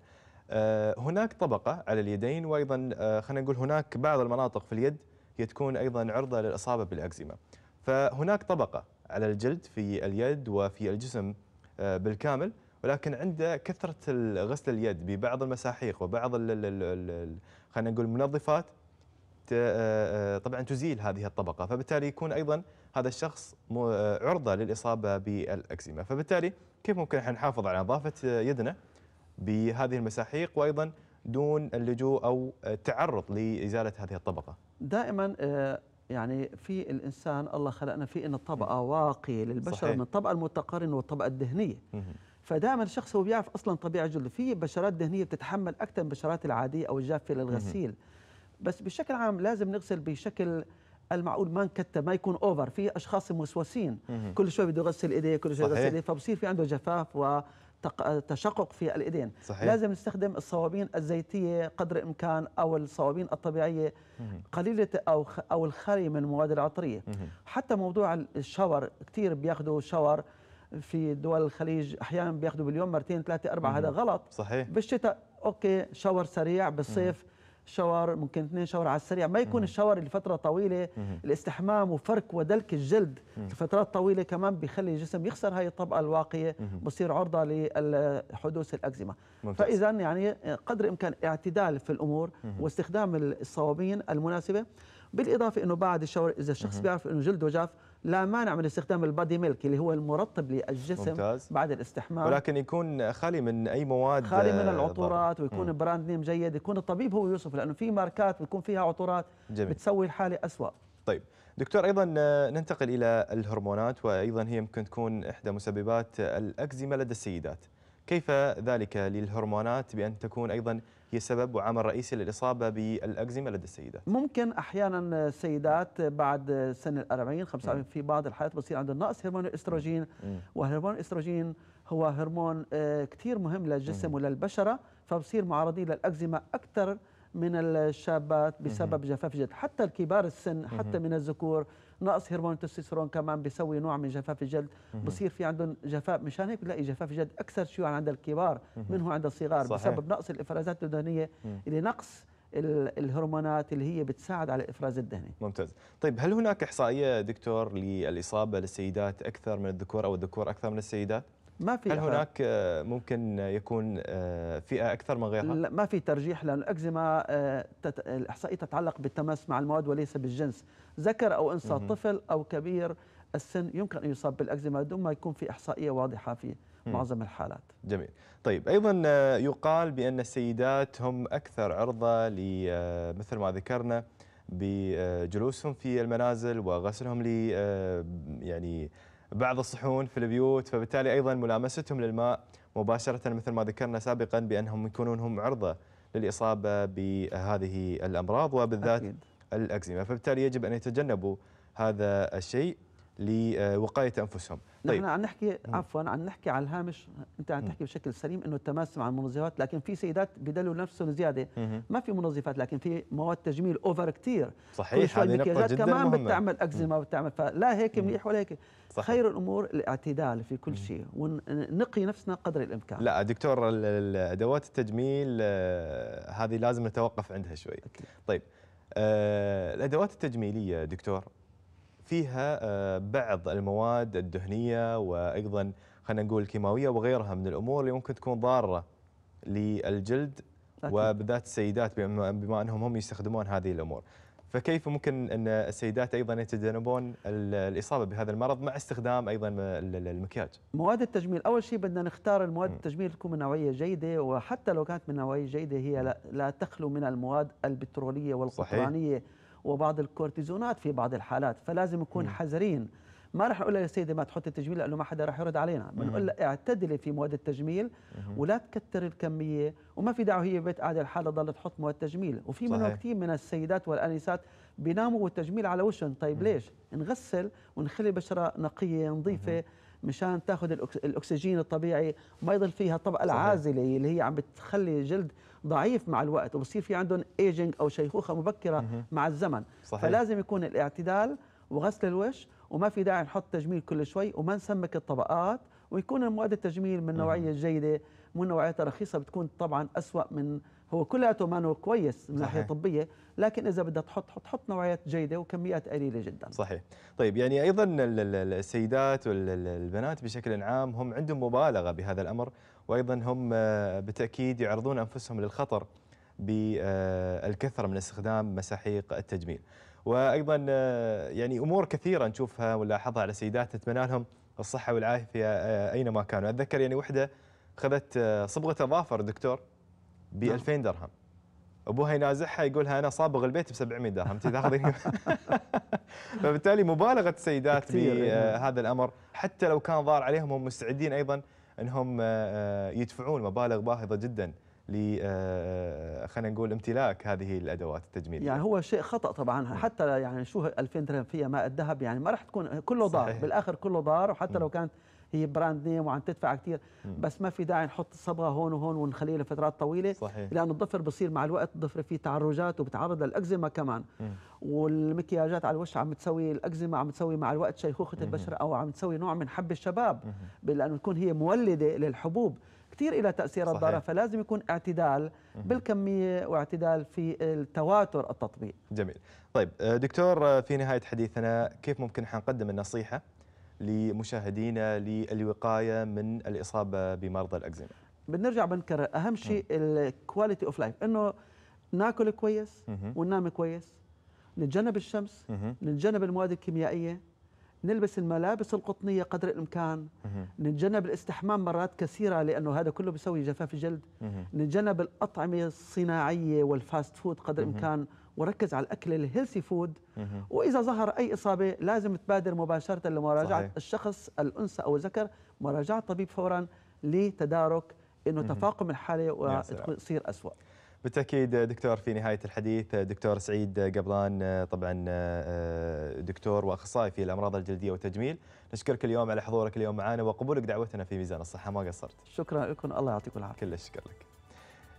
آه، هناك طبقة على اليدين وأيضا خلينا نقول هناك بعض المناطق في اليد هي تكون أيضا عرضة للإصابة بالأكزيما فهناك طبقة على الجلد في اليد وفي الجسم بالكامل ولكن عند كثرة غسل اليد ببعض المساحيق وبعض خلينا نقول منظفات آه، آه، طبعا تزيل هذه الطبقه فبالتالي يكون ايضا هذا الشخص آه، عرضه للاصابه بالاكزيما فبالتالي كيف ممكن احنا نحافظ على نظافه يدنا بهذه المساحيق وايضا دون اللجوء او التعرض لازاله هذه الطبقه دائما يعني في الانسان الله خلقنا فيه ان الطبقه واقيه للبشر صحيح. من الطبقه المتقارنه والطبقه الدهنيه فدائما الشخص هو بيعرف اصلا طبيعه جلده في بشرات دهنيه بتتحمل اكثر من البشرات العاديه او الجافه للغسيل بس بشكل عام لازم نغسل بشكل المعقول ما نكتب ما يكون اوفر في اشخاص موسوسين كل شوي بده يغسل ايديه كل شوي يغسل ايديه فبصير في عنده جفاف و تشقق في الايدين صحيح. لازم نستخدم الصوابين الزيتيه قدر الامكان او الصوابين الطبيعيه مه. قليله او او الخاليه من المواد العطريه مه. حتى موضوع الشاور كثير بياخذوا شاور في دول الخليج احيانا بياخذوا باليوم مرتين ثلاثه اربعه هذا غلط صحيح بالشتاء اوكي شاور سريع بالصيف شاور ممكن اثنين شاور على السريع ما يكون الشاور لفتره طويله الاستحمام وفرك ودلك الجلد لفترات طويله كمان بيخلي الجسم يخسر هاي الطبقه الواقيه بصير عرضه لحدوث الاكزيما فاذا يعني قدر الامكان اعتدال في الامور واستخدام الصوابين المناسبه بالاضافه انه بعد الشاور اذا الشخص بيعرف انه جلده جاف لا مانع من استخدام البادي ميلك اللي هو المرطب للجسم ممتاز. بعد الاستحمام ولكن يكون خالي من اي مواد خالي آه، من العطورات ويكون مم. براند نيم جيد يكون الطبيب هو يوصف لانه في ماركات بيكون فيها عطورات جميل. بتسوي الحاله اسوء طيب دكتور ايضا آه، ننتقل الى الهرمونات وايضا هي ممكن تكون احدى مسببات الاكزيما لدى السيدات كيف ذلك للهرمونات بان تكون ايضا هي سبب وعامل رئيسي للإصابة بالأكزيما لدى السيدات ممكن أحيانا السيدات بعد سن الأربعين 45 في بعض الحالات بصير عندهم نقص هرمون الاستروجين وهرمون الاستروجين هو هرمون آه، كثير مهم للجسم وللبشرة فبصير معرضين للأكزيما أكثر من الشابات بسبب جفاف الجلد حتى الكبار السن حتى من الذكور نقص هرمون التستوستيرون كمان بيسوي نوع من جفاف الجلد بصير في عندهم جفاف مشان هيك بنلاقي جفاف الجلد اكثر شيوعا عند الكبار منه عند الصغار صحيح. بسبب نقص الافرازات الدهنيه اللي نقص الهرمونات اللي هي بتساعد على الافراز الدهني. ممتاز. طيب هل هناك احصائيه دكتور للاصابه للسيدات اكثر من الذكور او الذكور اكثر من السيدات؟ ما في هل هناك آه، ممكن يكون آه، فئه اكثر من غيرها؟ لا ما في ترجيح لان الاكزيما آه، الاحصائيه تتعلق بالتماس مع المواد وليس بالجنس، ذكر او انثى طفل او كبير السن يمكن ان يصاب بالاكزيما دون ما يكون في احصائيه واضحه في معظم الحالات. جميل. طيب ايضا يقال بان السيدات هم اكثر عرضه لمثل ما ذكرنا بجلوسهم في المنازل وغسلهم ل يعني بعض الصحون في البيوت فبالتالي أيضا ملامستهم للماء مباشرة مثل ما ذكرنا سابقا بأنهم يكونون هم عرضة للإصابة بهذه الأمراض وبالذات أكيد. الأكزيما فبالتالي يجب أن يتجنبوا هذا الشيء لوقاية أنفسهم طيب. نحن عم نحكي عفوا عم نحكي على الهامش انت عم تحكي بشكل سليم انه التماس مع المنظفات لكن في سيدات بدلوا نفسهم زياده ما في منظفات لكن في مواد تجميل اوفر كثير صحيح هذه نقطه جدا كمان مهمة. بتعمل اكزيما بتعمل فلا هيك منيح ولا هيك صحيح. خير الامور الاعتدال في كل شيء ونقي نفسنا قدر الامكان لا دكتور ادوات التجميل آه، هذه لازم نتوقف عندها شوي أكيد. طيب آه، الادوات التجميليه دكتور فيها آه، بعض المواد الدهنيه وايضا خلينا نقول الكيماويه وغيرها من الامور اللي ممكن تكون ضاره للجلد أكيد. وبالذات السيدات بما انهم هم يستخدمون هذه الامور. فكيف ممكن ان السيدات ايضا يتجنبون الاصابه بهذا المرض مع استخدام ايضا المكياج؟ مواد التجميل، اول شيء بدنا نختار المواد التجميل تكون من نوعيه جيده وحتى لو كانت من نوعيه جيده هي لا تخلو من المواد البتروليه والقطرانيه صحيح. وبعض الكورتيزونات في بعض الحالات فلازم نكون حذرين ما راح نقول للسيده ما تحط التجميل لانه ما حدا راح يرد علينا بنقول لها اعتدلي في مواد التجميل ولا تكثر الكميه وما في داعي هي بيت قاعده لحالها تضل تحط مواد تجميل وفي منه كثير من السيدات والانسات بيناموا والتجميل على وشهم طيب ليش نغسل ونخلي بشره نقيه نظيفه مشان تاخذ الاكسجين الطبيعي ما يضل فيها الطبقه العازله اللي هي عم بتخلي الجلد ضعيف مع الوقت وبصير في عندهم ايجنج او شيخوخه مبكره مه. مع الزمن صحيح. فلازم يكون الاعتدال وغسل الوش وما في داعي نحط تجميل كل شوي وما نسمك الطبقات ويكون المواد التجميل من نوعيه جيده من نوعيتها رخيصه بتكون طبعا اسوا من هو كلياته ما كويس من ناحيه طبيه لكن اذا بدها تحط حط حط نوعيات جيده وكميات قليله جدا صحيح طيب يعني ايضا السيدات والبنات بشكل عام هم عندهم مبالغه بهذا الامر وايضا هم آه، بالتاكيد يعرضون انفسهم للخطر بالكثره آه، من استخدام مساحيق التجميل وايضا آه، يعني امور كثيره نشوفها ونلاحظها على السيدات نتمنى لهم الصحه والعافيه اينما كانوا اتذكر يعني وحده خذت صبغه اظافر دكتور ب 2000 نعم. درهم ابوها ينازعها يقولها انا صابغ البيت ب 700 درهم انت تاخذين فبالتالي مبالغه السيدات بهذا آه، إيه. الامر حتى لو كان ضار عليهم هم مستعدين ايضا انهم آه، آه، يدفعون مبالغ باهظه جدا ل خلينا نقول امتلاك هذه الادوات التجميليه. يعني هو شيء خطا طبعا نعم. حتى يعني شو 2000 درهم فيها ماء الذهب يعني ما راح تكون كله ضار صحيح. بالاخر كله ضار وحتى نعم. لو كانت هي براند نيم وعم تدفع كثير بس ما في داعي نحط الصبغه هون وهون ونخليه لفترات طويله صحيح. لانه الضفر بصير مع الوقت الضفر فيه تعرجات وبتعرض للاكزيما كمان والمكياجات على الوش عم تسوي الاكزيما عم تسوي مع الوقت شيخوخه البشره او عم تسوي نوع من حب الشباب لانه تكون هي مولده للحبوب كثير إلى تأثيرات ضارة فلازم يكون اعتدال بالكمية واعتدال في التواتر التطبيق جميل طيب آه، دكتور آه، في نهاية حديثنا كيف ممكن حنقدم النصيحة لمشاهدينا للوقايه من الاصابه بمرضى الاكزيما بنرجع بنكرر اهم شيء الكواليتي اوف لايف انه ناكل كويس وننام كويس نتجنب الشمس نتجنب المواد الكيميائيه نلبس الملابس القطنيه قدر الامكان نتجنب الاستحمام مرات كثيره لانه هذا كله بيسوي جفاف الجلد نتجنب الاطعمه الصناعيه والفاست فود قدر الامكان وركز على الاكل الهيلثي فود واذا ظهر اي اصابه لازم تبادر مباشره لمراجعه صحيح. الشخص الانثى او الذكر مراجعه طبيب فورا لتدارك انه تفاقم الحاله وتصير اسوء بالتاكيد دكتور في نهايه الحديث دكتور سعيد قبلان طبعا آه، دكتور واخصائي في الامراض الجلديه والتجميل نشكرك اليوم على حضورك اليوم معنا وقبولك دعوتنا في ميزان الصحه ما قصرت شكرا لكم الله يعطيكم العافيه كل الشكر لك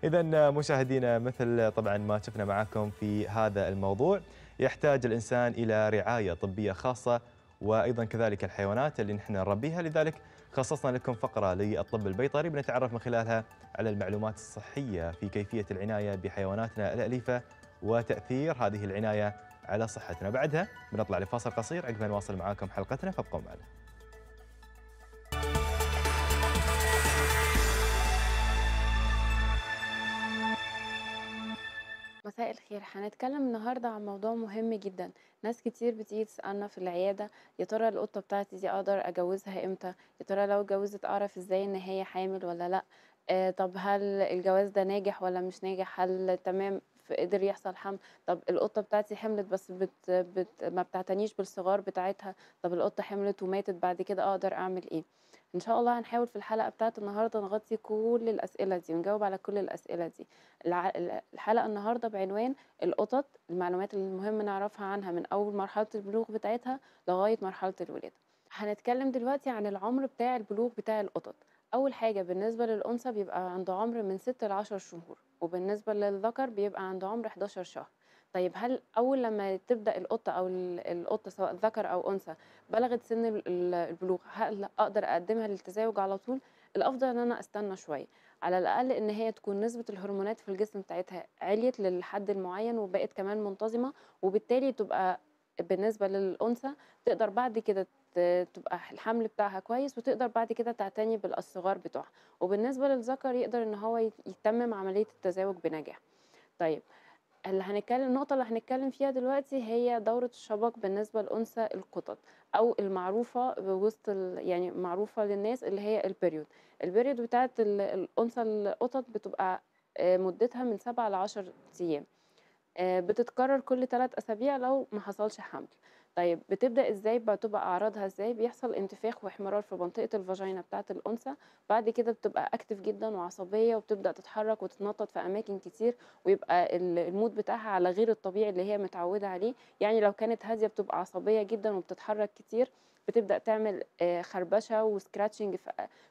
إذا مشاهدينا مثل طبعا ما شفنا معكم في هذا الموضوع يحتاج الإنسان إلى رعاية طبية خاصة وأيضا كذلك الحيوانات اللي نحن نربيها لذلك خصصنا لكم فقرة للطب البيطري بنتعرف من خلالها على المعلومات الصحية في كيفية العناية بحيواناتنا الأليفة وتأثير هذه العناية على صحتنا بعدها بنطلع لفاصل قصير عقب نواصل معاكم حلقتنا فابقوا معنا مساء الخير هنتكلم النهاردة عن موضوع مهم جدا ناس كتير بتيجي تسألنا في العيادة يا ترى القطة بتاعتي دي أقدر أجوزها إمتى يا ترى لو اتجوزت أعرف إزاي إن هي حامل ولا لأ آه طب هل الجواز ده ناجح ولا مش ناجح هل تمام قدر يحصل حمل طب القطة بتاعتي حملت بس بت... بت... ما بتعتنيش بالصغار بتاعتها طب القطة حملت وماتت بعد كده أقدر أعمل إيه ان شاء الله هنحاول في الحلقه بتاعت النهارده نغطي كل الاسئله دي ونجاوب على كل الاسئله دي الحلقه النهارده بعنوان القطط المعلومات المهم نعرفها عنها من اول مرحله البلوغ بتاعتها لغايه مرحله الولاده هنتكلم دلوقتي عن العمر بتاع البلوغ بتاع القطط اول حاجه بالنسبه للانثى بيبقى عند عمر من 6 ل 10 شهور وبالنسبه للذكر بيبقى عند عمر 11 شهر طيب هل اول لما تبدا القطه او القطه سواء ذكر او انثى بلغت سن البلوغ هل اقدر اقدمها للتزاوج على طول الافضل ان انا استنى شويه على الاقل ان هي تكون نسبه الهرمونات في الجسم بتاعتها عليت للحد المعين وبقت كمان منتظمه وبالتالي تبقى بالنسبه للانثى تقدر بعد كده تبقى الحمل بتاعها كويس وتقدر بعد كده تعتني بالصغار بتوعها وبالنسبه للذكر يقدر ان هو يتمم عمليه التزاوج بنجاح طيب اللي هنتكلم النقطة اللي هنتكلم فيها دلوقتي هي دورة الشبك بالنسبة لأنثى القطط أو المعروفة بوسط يعني معروفة للناس اللي هي البريود البريود بتاعت الأنثى القطط بتبقى آه، مدتها من سبعة 10 أيام آه، بتتكرر كل ثلاث أسابيع لو ما حصلش حمل طيب بتبدا ازاي بتبقى اعراضها ازاي بيحصل انتفاخ واحمرار في منطقه الفاجينا بتاعه الانثى بعد كده بتبقى اكتف جدا وعصبيه وبتبدا تتحرك وتتنطط في اماكن كتير ويبقى المود بتاعها على غير الطبيعي اللي هي متعوده عليه يعني لو كانت هاديه بتبقى عصبيه جدا وبتتحرك كتير بتبدا تعمل آه، خربشه وسكراتشنج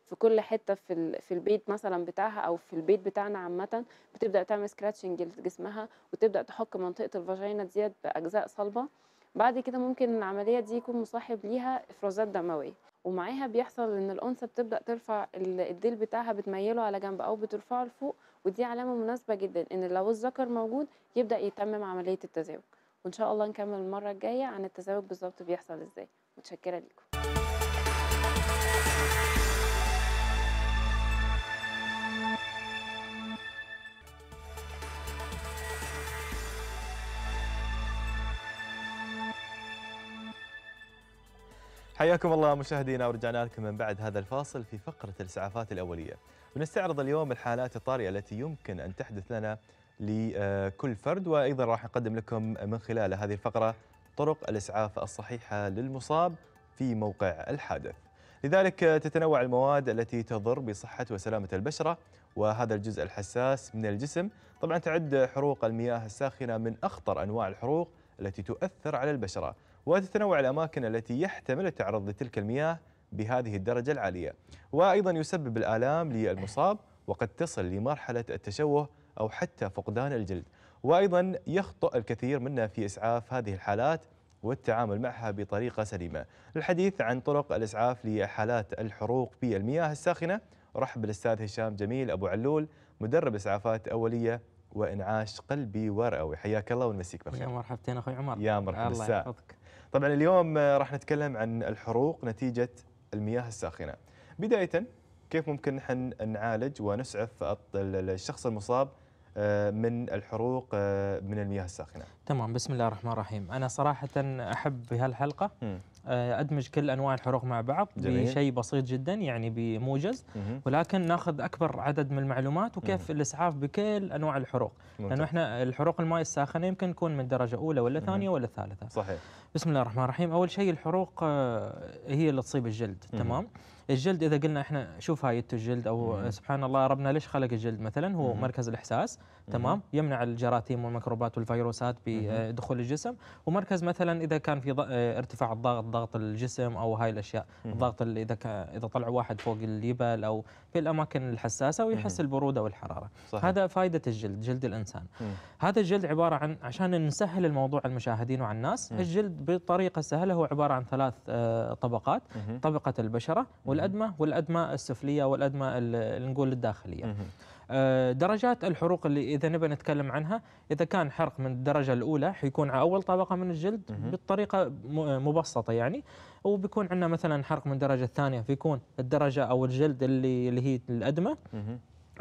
في كل حته في في البيت مثلا بتاعها او في البيت بتاعنا عامه بتبدا تعمل سكراتشنج لجسمها وتبدا تحك منطقه الفاجينا ديت باجزاء صلبه بعد كده ممكن العمليه دي يكون مصاحب ليها افرازات دمويه ومعاها بيحصل ان الانثى بتبدا ترفع الديل بتاعها بتميله على جنب او بترفعه لفوق ودي علامه مناسبه جدا ان لو الذكر موجود يبدا يتمم عمليه التزاوج وان شاء الله نكمل المره الجايه عن التزاوج بالظبط بيحصل ازاي متشكره ليكم حياكم الله مشاهدينا ورجعنا لكم من بعد هذا الفاصل في فقرة الإسعافات الأولية بنستعرض اليوم الحالات الطارئة التي يمكن أن تحدث لنا لكل فرد وأيضا راح نقدم لكم من خلال هذه الفقرة طرق الإسعاف الصحيحة للمصاب في موقع الحادث لذلك تتنوع المواد التي تضر بصحة وسلامة البشرة وهذا الجزء الحساس من الجسم طبعا تعد حروق المياه الساخنة من أخطر أنواع الحروق التي تؤثر على البشرة وتتنوع الأماكن التي يحتمل التعرض لتلك المياه بهذه الدرجة العالية وأيضا يسبب الآلام للمصاب وقد تصل لمرحلة التشوه أو حتى فقدان الجلد وأيضا يخطئ الكثير منا في إسعاف هذه الحالات والتعامل معها بطريقة سليمة الحديث عن طرق الإسعاف لحالات الحروق في المياه الساخنة رحب الأستاذ هشام جميل أبو علول مدرب إسعافات أولية وإنعاش قلبي ورئوي حياك الله ونمسيك بخير يا مرحبتين أخوي عمر يا مرحبا الله يحفظك طبعا اليوم آه، راح نتكلم عن الحروق نتيجة المياه الساخنة بداية كيف ممكن نحن نعالج ونسعف الشخص المصاب آه، من الحروق آه، من المياه الساخنة تمام بسم الله الرحمن الرحيم أنا صراحة أحب بهالحلقة آه، ادمج كل انواع الحروق مع بعض بشيء بسيط جدا يعني بموجز ولكن ناخذ اكبر عدد من المعلومات وكيف الاسعاف بكل انواع الحروق لانه احنا الحروق الماء الساخنه يمكن تكون من درجه اولى ولا ثانيه ولا ثالثه صحيح بسم الله الرحمن الرحيم اول شيء الحروق آه، هي اللي تصيب الجلد تمام الجلد اذا قلنا احنا شوف هاي الجلد او سبحان الله ربنا ليش خلق الجلد مثلا هو مركز الاحساس تمام يمنع الجراثيم والميكروبات والفيروسات بدخول آه، الجسم ومركز مثلا اذا كان في آه، ارتفاع الضغط ضغط الجسم او هاي الاشياء الضغط اذا اذا طلع واحد فوق الجبل او في الاماكن الحساسه ويحس البروده والحراره صحيح. هذا فائده الجلد جلد الانسان هذا الجلد عباره عن عشان نسهل الموضوع على المشاهدين وعلى الناس الجلد بطريقه سهله هو عباره عن ثلاث آه، طبقات طبقه البشره والادمه والادمه السفليه والادمه نقول الداخليه آه، درجات الحروق اللي اذا نبى نتكلم عنها اذا كان حرق من الدرجه الاولى حيكون على اول طبقه من الجلد بطريقه آه، مبسطه يعني وبيكون عندنا مثلا حرق من الدرجه الثانيه فيكون الدرجه او الجلد اللي اللي هي الادمى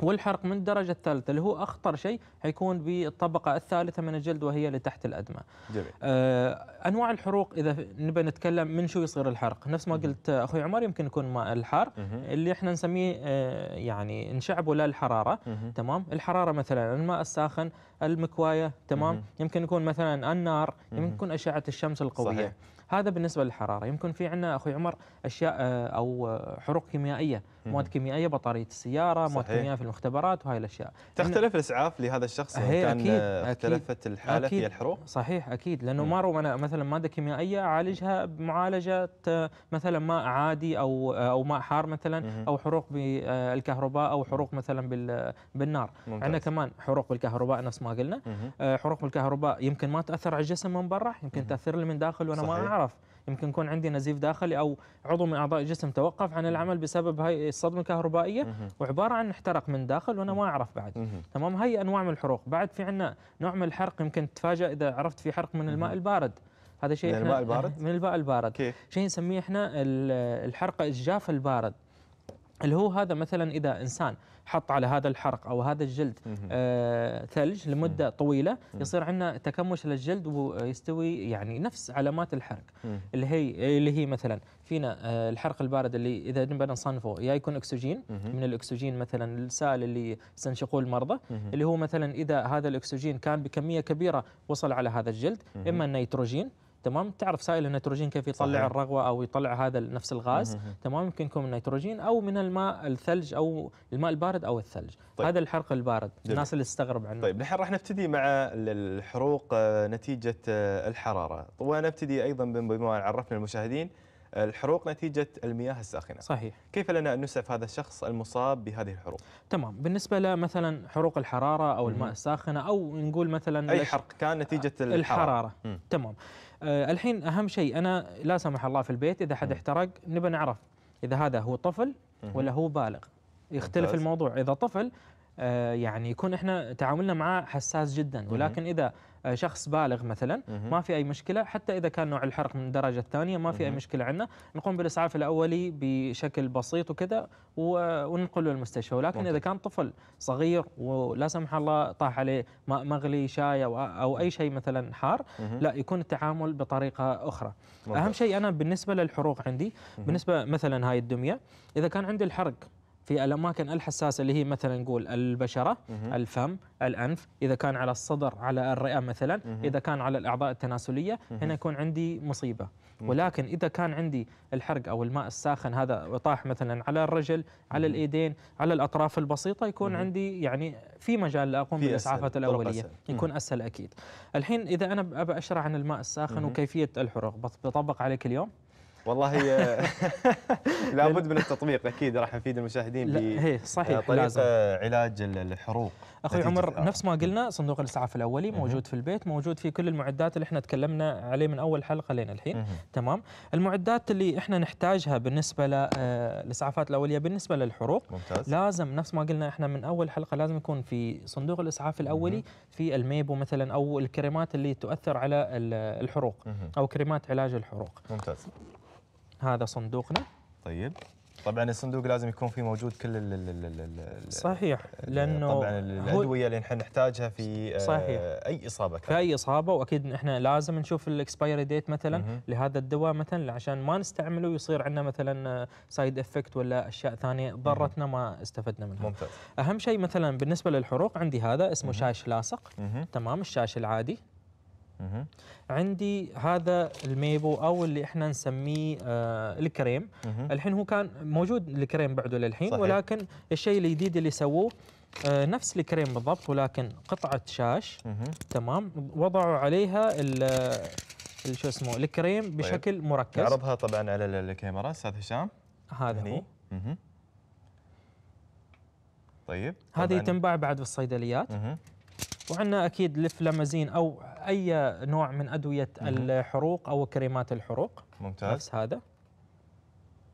والحرق من الدرجة الثالثة اللي هو أخطر شيء حيكون بالطبقة الثالثة من الجلد وهي اللي تحت الأدمى جميل. آه، أنواع الحروق إذا نبى نتكلم من شو يصير الحرق نفس ما قلت أخوي عمر يمكن يكون ماء الحار اللي إحنا نسميه آه، يعني نشعبه للحرارة تمام الحرارة مثلا الماء الساخن المكواية تمام يمكن يكون مثلا النار يمكن يكون أشعة الشمس القوية صحيح. هذا بالنسبة للحرارة يمكن في عندنا أخوي عمر أشياء آه، أو حروق كيميائية مواد كيميائيه بطاريه السياره مواد كيميائيه في المختبرات وهاي الاشياء تختلف الاسعاف لهذا الشخص اذا كان أكيد اختلفت الحاله أكيد في الحروق صحيح اكيد لانه ما رو انا مثلا ماده كيميائيه اعالجها بمعالجه مثلا ماء عادي او او ماء حار مثلا مم. او حروق بالكهرباء آه، او حروق مثلا بالنار ممتاز. عندنا كمان حروق بالكهرباء نفس ما قلنا مم. آه، حروق بالكهرباء يمكن ما تاثر على الجسم من برا يمكن مم. تاثر لي من داخل وانا صحيح. ما اعرف يمكن يكون عندي نزيف داخلي او عضو من اعضاء الجسم توقف عن العمل بسبب هاي الصدمه الكهربائيه وعباره عن احترق من داخل وانا ما اعرف بعد تمام هاي انواع من الحروق بعد في عندنا نوع من الحرق يمكن تتفاجئ اذا عرفت في حرق من الماء البارد هذا شيء من الماء البارد من الماء البارد كيف؟ شيء نسميه احنا الحرق الجاف البارد اللي هو هذا مثلا اذا انسان حط على هذا الحرق او هذا الجلد آه ثلج لمده طويله يصير عندنا تكمش للجلد ويستوي يعني نفس علامات الحرق اللي هي اللي هي مثلا فينا آه الحرق البارد اللي اذا نبدا نصنفه يا يكون اكسجين من الاكسجين مثلا السائل اللي يستنشقوه المرضى اللي هو مثلا اذا هذا الاكسجين كان بكميه كبيره وصل على هذا الجلد اما النيتروجين تمام تعرف سائل النيتروجين كيف يطلع صحيح. الرغوه او يطلع هذا نفس الغاز تمام يمكن يكون من النيتروجين او من الماء الثلج او الماء البارد او الثلج طيب. هذا الحرق البارد جميل. الناس اللي تستغرب عنه طيب نحن راح نبتدي مع الحروق آه، نتيجه آه، الحراره ونبتدي ايضا بما عرفنا المشاهدين الحروق نتيجة المياه الساخنة صحيح كيف لنا أن نسعف هذا الشخص المصاب بهذه الحروق؟ تمام بالنسبة لمثلا حروق الحرارة أو الماء الساخنة أو نقول مثلا أي حرق كان نتيجة الحرارة, الحرارة. تمام أه الحين اهم شيء انا لا سمح الله في البيت اذا حد احترق نبى نعرف اذا هذا هو طفل ولا هو بالغ يختلف الموضوع اذا طفل أه يعني يكون احنا تعاملنا معاه حساس جدا ولكن اذا آه، شخص بالغ مثلا ما في اي مشكله حتى اذا كان نوع الحرق من الدرجه الثانيه ما في اي مشكله عندنا نقوم بالاسعاف الاولي بشكل بسيط وكذا وننقله للمستشفى ولكن اذا كان طفل صغير ولا سمح الله طاح عليه ماء مغلي شاي او, اي شيء مثلا حار لا يكون التعامل بطريقه اخرى اهم شيء انا بالنسبه للحروق عندي بالنسبه مثلا هاي الدميه اذا كان عندي الحرق في الاماكن الحساسه اللي هي مثلا نقول البشره مه. الفم الانف اذا كان على الصدر على الرئه مثلا مه. اذا كان على الاعضاء التناسليه مه. هنا يكون عندي مصيبه ولكن اذا كان عندي الحرق او الماء الساخن هذا طاح مثلا على الرجل على الايدين على الاطراف البسيطه يكون عندي يعني في مجال لاقوم بالاسعافات الاوليه أسهل. يكون اسهل اكيد الحين اذا انا ابى اشرح عن الماء الساخن وكيفيه الحرق بطبق عليك اليوم والله لابد من التطبيق اكيد راح نفيد المشاهدين ب صحيح آه، طريقه علاج الحروق اخوي عمر نفس ما قلنا صندوق الاسعاف الاولي موجود في البيت موجود في كل المعدات اللي احنا تكلمنا عليه من اول حلقه لين الحين تمام المعدات اللي احنا نحتاجها بالنسبه آه، للاسعافات الاوليه بالنسبه للحروق ممتاز. لازم نفس ما قلنا احنا من اول حلقه لازم يكون في صندوق الاسعاف الاولي في الميبو مثلا او الكريمات اللي تؤثر على الحروق او كريمات علاج الحروق ممتاز هذا صندوقنا طيب طبعا الصندوق لازم يكون فيه موجود كل ال ال صحيح لانه طبعا الادويه اللي نحن نحتاجها في آه، صحيح اي اصابه كانت. في اي اصابه واكيد احنا لازم نشوف الاكسبايري ديت مثلا لهذا الدواء مثلا عشان ما نستعمله ويصير عندنا مثلا سايد افكت ولا اشياء ثانيه ضرتنا ما استفدنا منها ممتاز اهم شيء مثلا بالنسبه للحروق عندي هذا اسمه شاش لاصق تمام الشاش العادي عندي هذا الميبو او اللي احنا نسميه آه الكريم الحين هو كان موجود الكريم بعده للحين صحيح. ولكن الشيء الجديد اللي سووه آه، نفس الكريم بالضبط ولكن قطعه شاش تمام وضعوا عليها آه، شو اسمه الكريم طيب. بشكل طيب. مركز نعرضها طبعا على الكاميرا استاذ هشام هذا هني. هو مه. طيب هذه تنباع بعد في الصيدليات وعندنا اكيد الفلامازين او اي نوع من ادويه الحروق او كريمات الحروق ممتاز نفس هذا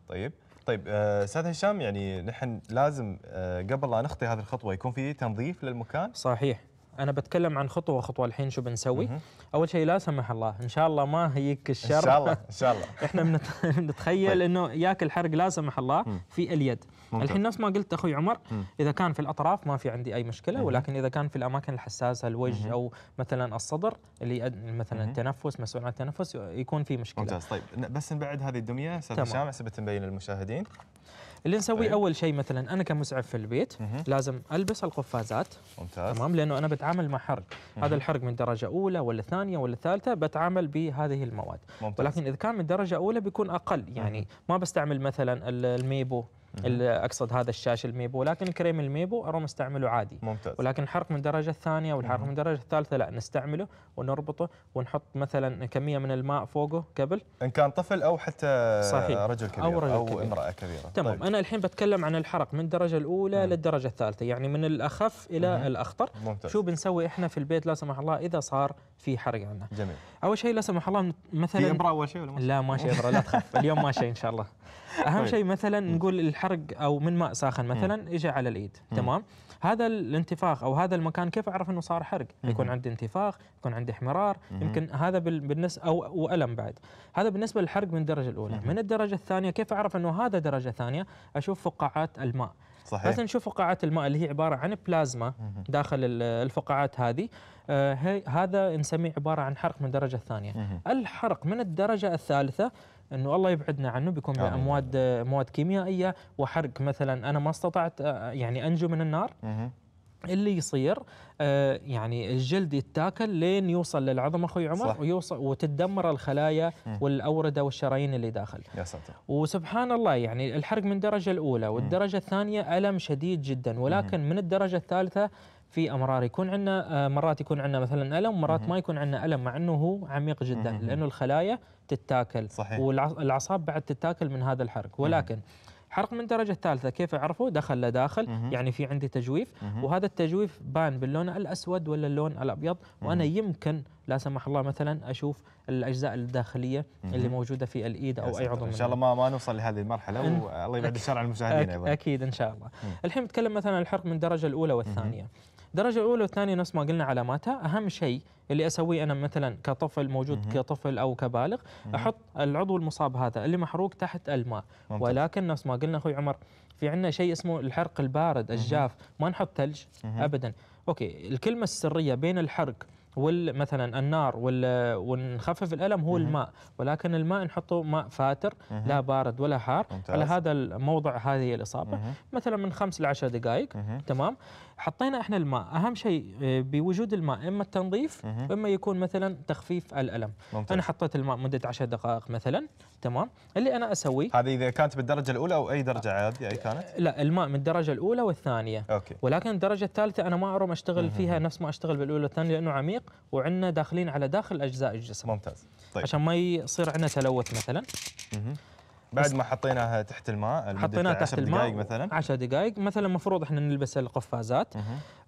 طيب طيب آه، استاذ هشام يعني نحن لازم آه، قبل لا نخطي هذه الخطوه يكون في تنظيف للمكان صحيح انا بتكلم عن خطوه خطوه الحين شو بنسوي مه. اول شيء لا سمح الله ان شاء الله ما هيك الشر ان شاء الله ان شاء الله احنا بنتخيل طيب. انه ياكل الحرق لا سمح الله مم. في اليد ممكن. الحين نفس ما قلت اخوي عمر مم. اذا كان في الاطراف ما في عندي اي مشكله مم. ولكن اذا كان في الاماكن الحساسه الوجه مم. او مثلا الصدر اللي مثلا مم. التنفس مسؤول عن التنفس يكون في مشكله ممتاز طيب بس نبعد هذه الدميه استاذ هشام حسب تبين للمشاهدين اللي نسويه أيه. اول شيء مثلا انا كمسعف في البيت مه. لازم البس القفازات ممتاز تمام لانه انا بتعامل مع حرق مه. هذا الحرق من درجه اولى ولا ثانيه ولا ثالثه بتعامل بهذه المواد ممتاز. ولكن اذا كان من درجه اولى بيكون اقل يعني مه. ما بستعمل مثلا الميبو اقصد هذا الشاشه الميبو لكن كريم الميبو اروم استعمله عادي ممتاز ولكن الحرق من الدرجه الثانيه والحرق من الدرجه الثالثه لا نستعمله ونربطه ونحط مثلا كميه من الماء فوقه قبل ان كان طفل او حتى صحيح. رجل كبير او, رجل أو كبير. امراه كبيره تمام طيب. انا الحين بتكلم عن الحرق من الدرجه الاولى مم. للدرجه الثالثه يعني من الاخف الى مم. الاخطر ممتاز. شو بنسوي احنا في البيت لا سمح الله اذا صار في حرق عندنا جميل اول شيء لا سمح الله مثلا في ابره اول شيء ولا ما لا ما شيء ابره لا تخاف اليوم ما شيء ان شاء الله اهم طيب. شيء مثلا نقول الحرق او من ماء ساخن مثلا اجى على الايد تمام هذا الانتفاخ او هذا المكان كيف اعرف انه صار حرق يكون عندي انتفاخ يكون عندي احمرار يمكن هذا بالنسبه او والم بعد هذا بالنسبه للحرق من الدرجه الاولى من الدرجه الثانيه كيف اعرف انه هذا درجه ثانيه اشوف فقاعات الماء صحيح بس نشوف فقاعات الماء اللي هي عباره عن بلازما داخل الفقاعات هذه آه، هذا نسميه عباره عن حرق من الدرجه الثانيه الحرق من الدرجه الثالثه انه الله يبعدنا عنه بيكون مواد مواد كيميائيه وحرق مثلا انا ما استطعت آه، يعني انجو من النار اللي يصير آه، يعني الجلد يتاكل لين يوصل للعظم اخوي عمر صح. ويوصل وتدمر الخلايا والاورده والشرايين اللي داخل يا ساتر وسبحان الله يعني الحرق من الدرجه الاولى والدرجه الثانيه الم شديد جدا ولكن من الدرجه الثالثه في امرار يكون عندنا آه، مرات يكون عندنا مثلا الم مرات ما يكون عندنا الم مع انه هو عميق جدا لانه الخلايا تتاكل صحيح. والاعصاب بعد تتاكل من هذا الحرق ولكن حرق من درجة ثالثة كيف أعرفه دخل لداخل يعني في عندي تجويف وهذا التجويف بان باللون الأسود ولا اللون الأبيض وأنا يمكن لا سمح الله مثلا أشوف الأجزاء الداخلية اللي موجودة في الإيد أو أي عضو إن شاء الله ما, ما نوصل لهذه المرحلة والله يبعد الشر على المشاهدين أيضا أكيد إن شاء الله الحين نتكلم مثلا الحرق من الدرجة الأولى والثانية مم. الدرجه الاولى والثانيه نفس ما قلنا علاماتها اهم شيء اللي اسويه انا مثلا كطفل موجود مم. كطفل او كبالغ مم. احط العضو المصاب هذا اللي محروق تحت الماء ممتاز. ولكن نفس ما قلنا اخوي عمر في عندنا شيء اسمه الحرق البارد الجاف ما نحط ثلج ابدا اوكي الكلمه السريه بين الحرق وال مثلا النار وال ونخفف الالم هو الماء ولكن الماء نحطه ماء فاتر لا بارد ولا حار ممتاز. على هذا الموضع هذه الاصابه مثلا من خمس ل 10 دقائق تمام حطينا احنا الماء اهم شيء آه، بوجود الماء اما التنظيف واما يكون مثلا تخفيف الالم ممتاز. انا حطيت الماء مده 10 دقائق مثلا تمام اللي انا اسويه هذه اذا كانت بالدرجه الاولى او اي درجه آه. عادي اي كانت لا الماء من الدرجه الاولى والثانيه أوكي. ولكن الدرجه الثالثه انا ما اروم اشتغل فيها نفس ما اشتغل بالاولى والثانيه لانه عميق التدقيق وعندنا داخلين على داخل اجزاء الجسم ممتاز طيب. عشان ما يصير عندنا تلوث مثلا مه. بعد ما حطيناها تحت الماء حطيناها تحت الماء دقائق مثلا 10 دقائق مثلا المفروض احنا نلبس القفازات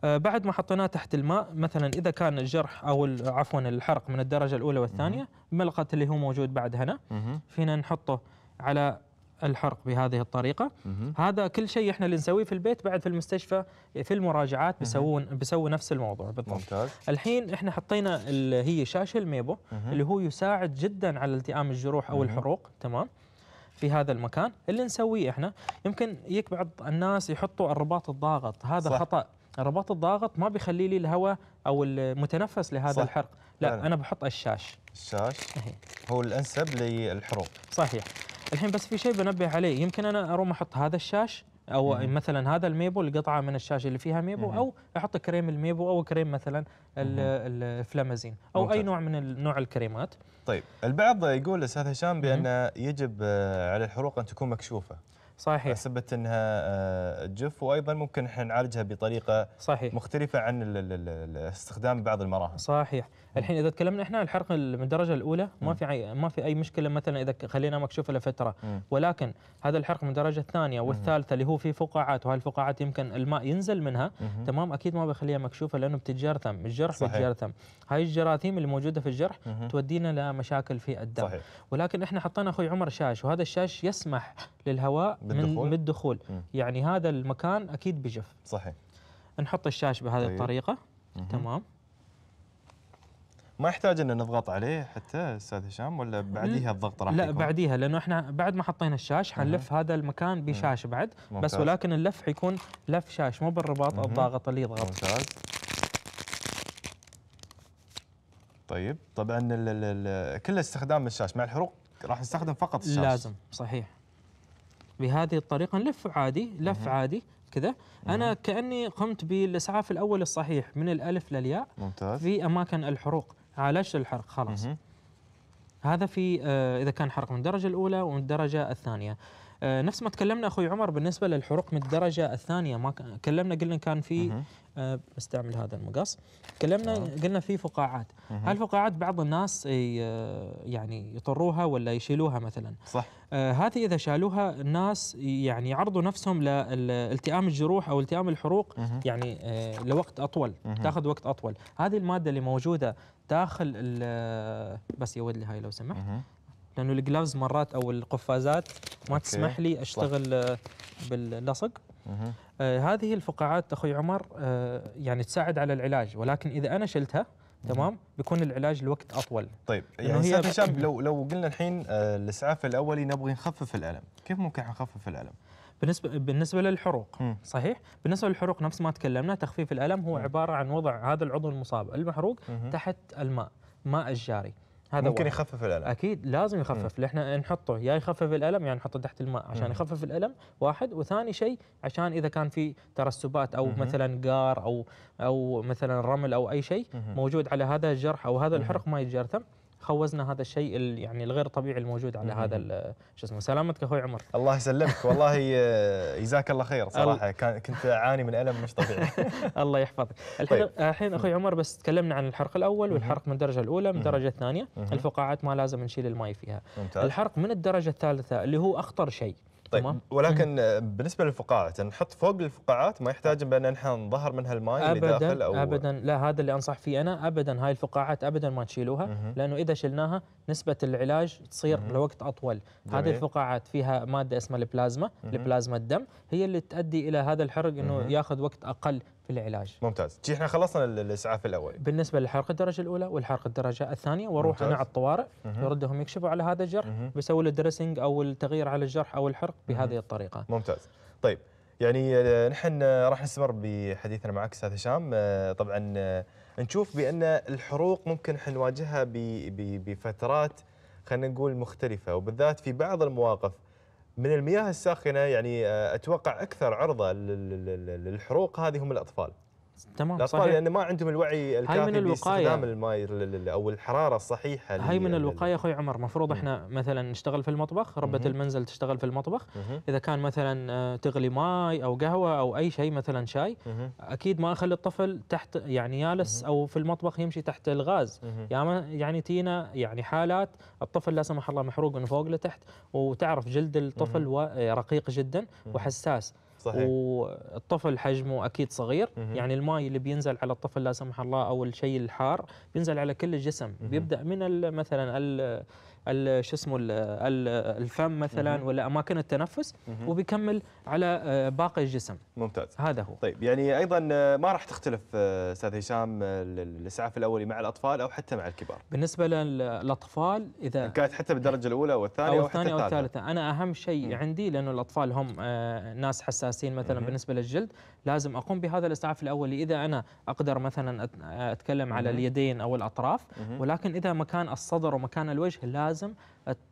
آه بعد ما حطيناها تحت الماء مثلا اذا كان الجرح او عفوا الحرق من الدرجه الاولى والثانيه ملقط اللي هو موجود بعد هنا فينا نحطه على الحرق بهذه الطريقة مه. هذا كل شيء احنا اللي نسويه في البيت بعد في المستشفى في المراجعات بيسوون بيسووا نفس الموضوع بالضبط ممتاز. الحين احنا حطينا هي شاشة الميبو مه. اللي هو يساعد جدا على التئام الجروح أو مه. الحروق تمام في هذا المكان اللي نسويه احنا يمكن يك بعض الناس يحطوا الرباط الضاغط هذا صح. خطأ الرباط الضاغط ما بيخلي لي الهواء او المتنفس لهذا صح. الحرق لا انا بحط الشاش الشاش إيه. هو الانسب للحروق صحيح الحين بس في شيء بنبه عليه يمكن انا اروم احط هذا الشاش او مم. مثلا هذا الميبو القطعه من الشاشه اللي فيها ميبو مم. او احط كريم الميبو او كريم مثلا الفلامازين او ممتاز. اي نوع من نوع الكريمات طيب البعض يقول استاذ هشام بان يجب آه، على الحروق ان تكون مكشوفه صحيح سبت انها تجف آه، وايضا ممكن احنا نعالجها بطريقه صحيح مختلفه عن استخدام بعض المراهم صحيح الحين اذا تكلمنا احنا الحرق من الدرجه الاولى ما في ما في اي مشكله مثلا اذا خلينا مكشوفه لفتره ولكن هذا الحرق من الدرجه الثانيه والثالثه اللي هو فيه فقاعات وهي الفقاعات يمكن الماء ينزل منها تمام اكيد ما بخليها مكشوفه لانه بتتجرثم الجرح بتجرثم هاي الجراثيم اللي موجوده في الجرح تودينا لمشاكل في الدم صحيح. ولكن احنا حطينا اخوي عمر شاش وهذا الشاش يسمح للهواء بالدخول. من الدخول يعني هذا المكان اكيد بجف صحيح نحط الشاش بهذه طيب. الطريقه تمام ما يحتاج ان نضغط عليه حتى استاذ هشام ولا بعديها الضغط راح لا يكون؟ بعديها لانه احنا بعد ما حطينا الشاش حنلف هذا المكان بشاش بعد ممتاز. بس ولكن اللف حيكون لف شاش مو بالرباط او الضاغط اللي يضغط ممتاز طيب طبعا كل استخدام الشاش مع الحروق راح نستخدم فقط الشاش لازم صحيح بهذه الطريقه نلف عادي لف عادي كذا انا كاني قمت بالاسعاف الاول الصحيح من الالف للياء ممتاز في اماكن الحروق عالجت الحرق خلاص هذا في آه، اذا كان حرق من الدرجه الاولى ومن الدرجه الثانيه آه، نفس ما تكلمنا اخوي عمر بالنسبه للحروق من الدرجه الثانيه ما تكلمنا قلنا كان في بستعمل آه، هذا المقص تكلمنا قلنا في فقاعات هالفقاعات بعض الناس يعني يطروها ولا يشيلوها مثلا صح هذه اذا شالوها الناس يعني يعرضوا نفسهم لالتئام الجروح او التئام الحروق يعني لوقت اطول تاخذ وقت اطول هذه الماده اللي موجوده داخل ال بس يود لي هاي لو سمحت لانه الجلافز مرات او القفازات ما أوكي. تسمح لي طيب. اشتغل آه، باللصق آه هذه الفقاعات اخوي عمر آه يعني تساعد على العلاج ولكن اذا انا شلتها تمام بيكون العلاج لوقت اطول طيب يعني هي هشام لو لو قلنا الحين آه، الاسعاف الاولي نبغي نخفف الالم كيف ممكن نخفف الالم بالنسبه بالنسبه للحروق صحيح بالنسبه للحروق نفس ما تكلمنا تخفيف الالم هو عباره عن وضع هذا العضو المصاب المحروق تحت الماء ماء الجاري هذا ممكن واحد. يخفف الالم اكيد لازم يخفف احنا نحطه يا يخفف الالم يعني نحطه تحت الماء عشان مم. يخفف الالم واحد وثاني شيء عشان اذا كان في ترسبات او مم. مثلا قار او او مثلا رمل او اي شيء موجود على هذا الجرح او هذا الحرق ما يتجرثم خوزنا هذا الشيء يعني الغير طبيعي الموجود على هذا شو اسمه سلامتك اخوي عمر الله يسلمك والله جزاك الله خير صراحه كنت اعاني من الم مش طبيعي الله يحفظك طيب. الحين اخوي عمر بس تكلمنا عن الحرق الاول والحرق من الدرجه الاولى من الدرجه الثانيه الفقاعات ما لازم نشيل الماي فيها الحرق من الدرجه الثالثه اللي هو اخطر شيء طيب ولكن مم. بالنسبه للفقاعات نحط فوق الفقاعات ما يحتاج طيب. بان احنا نظهر منها الماء اللي داخل او ابدا لا هذا اللي انصح فيه انا ابدا هاي الفقاعات ابدا ما تشيلوها مم. لانه اذا شلناها نسبه العلاج تصير مم. لوقت اطول جميل. هذه الفقاعات فيها ماده اسمها البلازما البلازما الدم هي اللي تؤدي الى هذا الحرق انه ياخذ وقت اقل في العلاج ممتاز جي احنا خلصنا الاسعاف الاول بالنسبه للحرق الدرجه الاولى والحرق الدرجه الثانيه واروح ممتاز. انا على الطوارئ يردهم يكشفوا على هذا الجرح بيسوي له دريسنج او التغيير على الجرح او الحرق بهذه الطريقه ممتاز طيب يعني آه، نحن آه، راح نستمر بحديثنا معك استاذ هشام آه، طبعا نشوف بان الحروق ممكن احنا نواجهها بفترات خلينا نقول مختلفه وبالذات في بعض المواقف من المياه الساخنه يعني آه، اتوقع اكثر عرضه للحروق هذه هم الاطفال تمام الاطفال صحيح. لان يعني ما عندهم الوعي الكافي من باستخدام الماي او الحراره الصحيحه هاي من الوقايه اخوي عمر المفروض احنا مثلا نشتغل في المطبخ ربه المنزل تشتغل في المطبخ اذا كان مثلا آه، تغلي ماي او قهوه او اي شيء مثلا شاي اكيد ما اخلي الطفل تحت يعني يالس او في المطبخ يمشي تحت الغاز يعني تينا يعني حالات الطفل لا سمح الله محروق من فوق لتحت وتعرف جلد الطفل رقيق جدا وحساس صحيح. والطفل حجمه اكيد صغير مه. يعني الماء اللي بينزل على الطفل لا سمح الله او الشيء الحار بينزل على كل الجسم مه. بيبدا من مثلا شو اسمه الفم مثلا مم. ولا اماكن التنفس مم. وبيكمل على آه، باقي الجسم ممتاز هذا هو طيب يعني ايضا آه، ما راح تختلف آه، استاذ هشام الاسعاف الاولي مع الاطفال او حتى مع الكبار بالنسبه للاطفال اذا كانت حتى بالدرجه الاولى والثانيه او الثانيه او الثالثه انا اهم شيء مم. عندي لانه الاطفال هم ناس حساسين مثلا مم. بالنسبه للجلد لازم اقوم بهذا الاسعاف الاولي اذا انا اقدر مثلا اتكلم مم. على اليدين او الاطراف مم. ولكن اذا مكان الصدر ومكان الوجه لازم لازم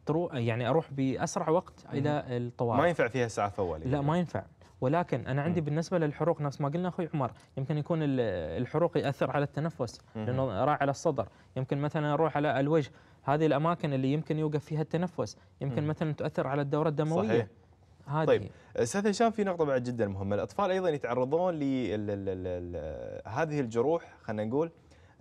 تروح يعني اروح باسرع وقت الى الطوارئ ما ينفع فيها اسعاف اولي لا ما ينفع ولكن انا عندي بالنسبه للحروق نفس ما قلنا اخوي عمر يمكن يكون الحروق ياثر على التنفس لانه راح على الصدر يمكن مثلا اروح على الوجه هذه الاماكن اللي يمكن يوقف فيها التنفس يمكن مثلا تؤثر على الدوره الدمويه صحيح. هذه طيب استاذ هشام في نقطه بعد جدا مهمه الاطفال ايضا يتعرضون لهذه الجروح خلينا نقول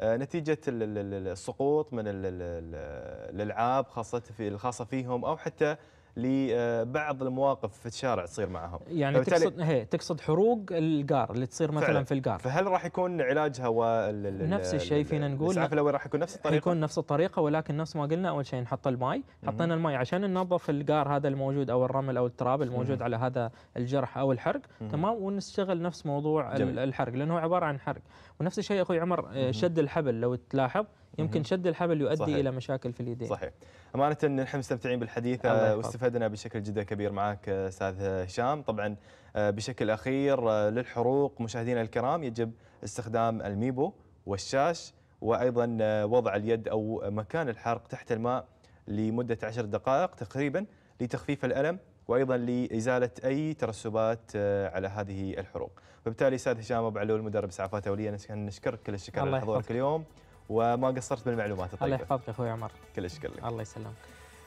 آه، نتيجه السقوط من الالعاب خاصه في الخاصه فيهم او حتى لبعض المواقف في الشارع تصير معهم يعني تقصد هي تقصد حروق الجار اللي تصير مثلا فعلا. في الجار فهل راح يكون علاجها وال نفس الشيء فينا نقول الاسعاف الاولي راح يكون نفس الطريقه يكون نفس الطريقه ولكن نفس ما قلنا اول شيء نحط الماي حطينا الماي عشان ننظف الجار هذا الموجود او الرمل او التراب الموجود على هذا الجرح او الحرق تمام ونشتغل نفس موضوع جميل. الحرق لانه هو عباره عن حرق ونفس الشيء اخوي عمر آه، شد الحبل لو تلاحظ يمكن شد الحبل يؤدي صحيح. الى مشاكل في اليدين صحيح امانه نحن مستمتعين بالحديث واستفدنا بشكل جدا كبير معك استاذ هشام طبعا آه، بشكل اخير آه، للحروق مشاهدينا الكرام يجب استخدام الميبو والشاش وايضا آه، وضع اليد او مكان الحرق تحت الماء لمده 10 دقائق تقريبا لتخفيف الالم وايضا لازاله اي ترسبات على هذه الحروق. وبالتالي استاذ هشام ابو علول مدرب اسعافات اوليه نشكرك كل الشكر لحضورك اليوم. وما قصرت بالمعلومات الطيبه الله يحفظك اخوي عمر كل لك الله يسلمك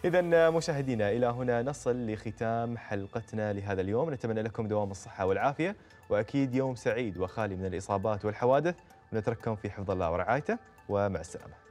إذا مشاهدينا إلى هنا نصل لختام حلقتنا لهذا اليوم نتمنى لكم دوام الصحة والعافية وأكيد يوم سعيد وخالي من الإصابات والحوادث ونترككم في حفظ الله ورعايته ومع السلامة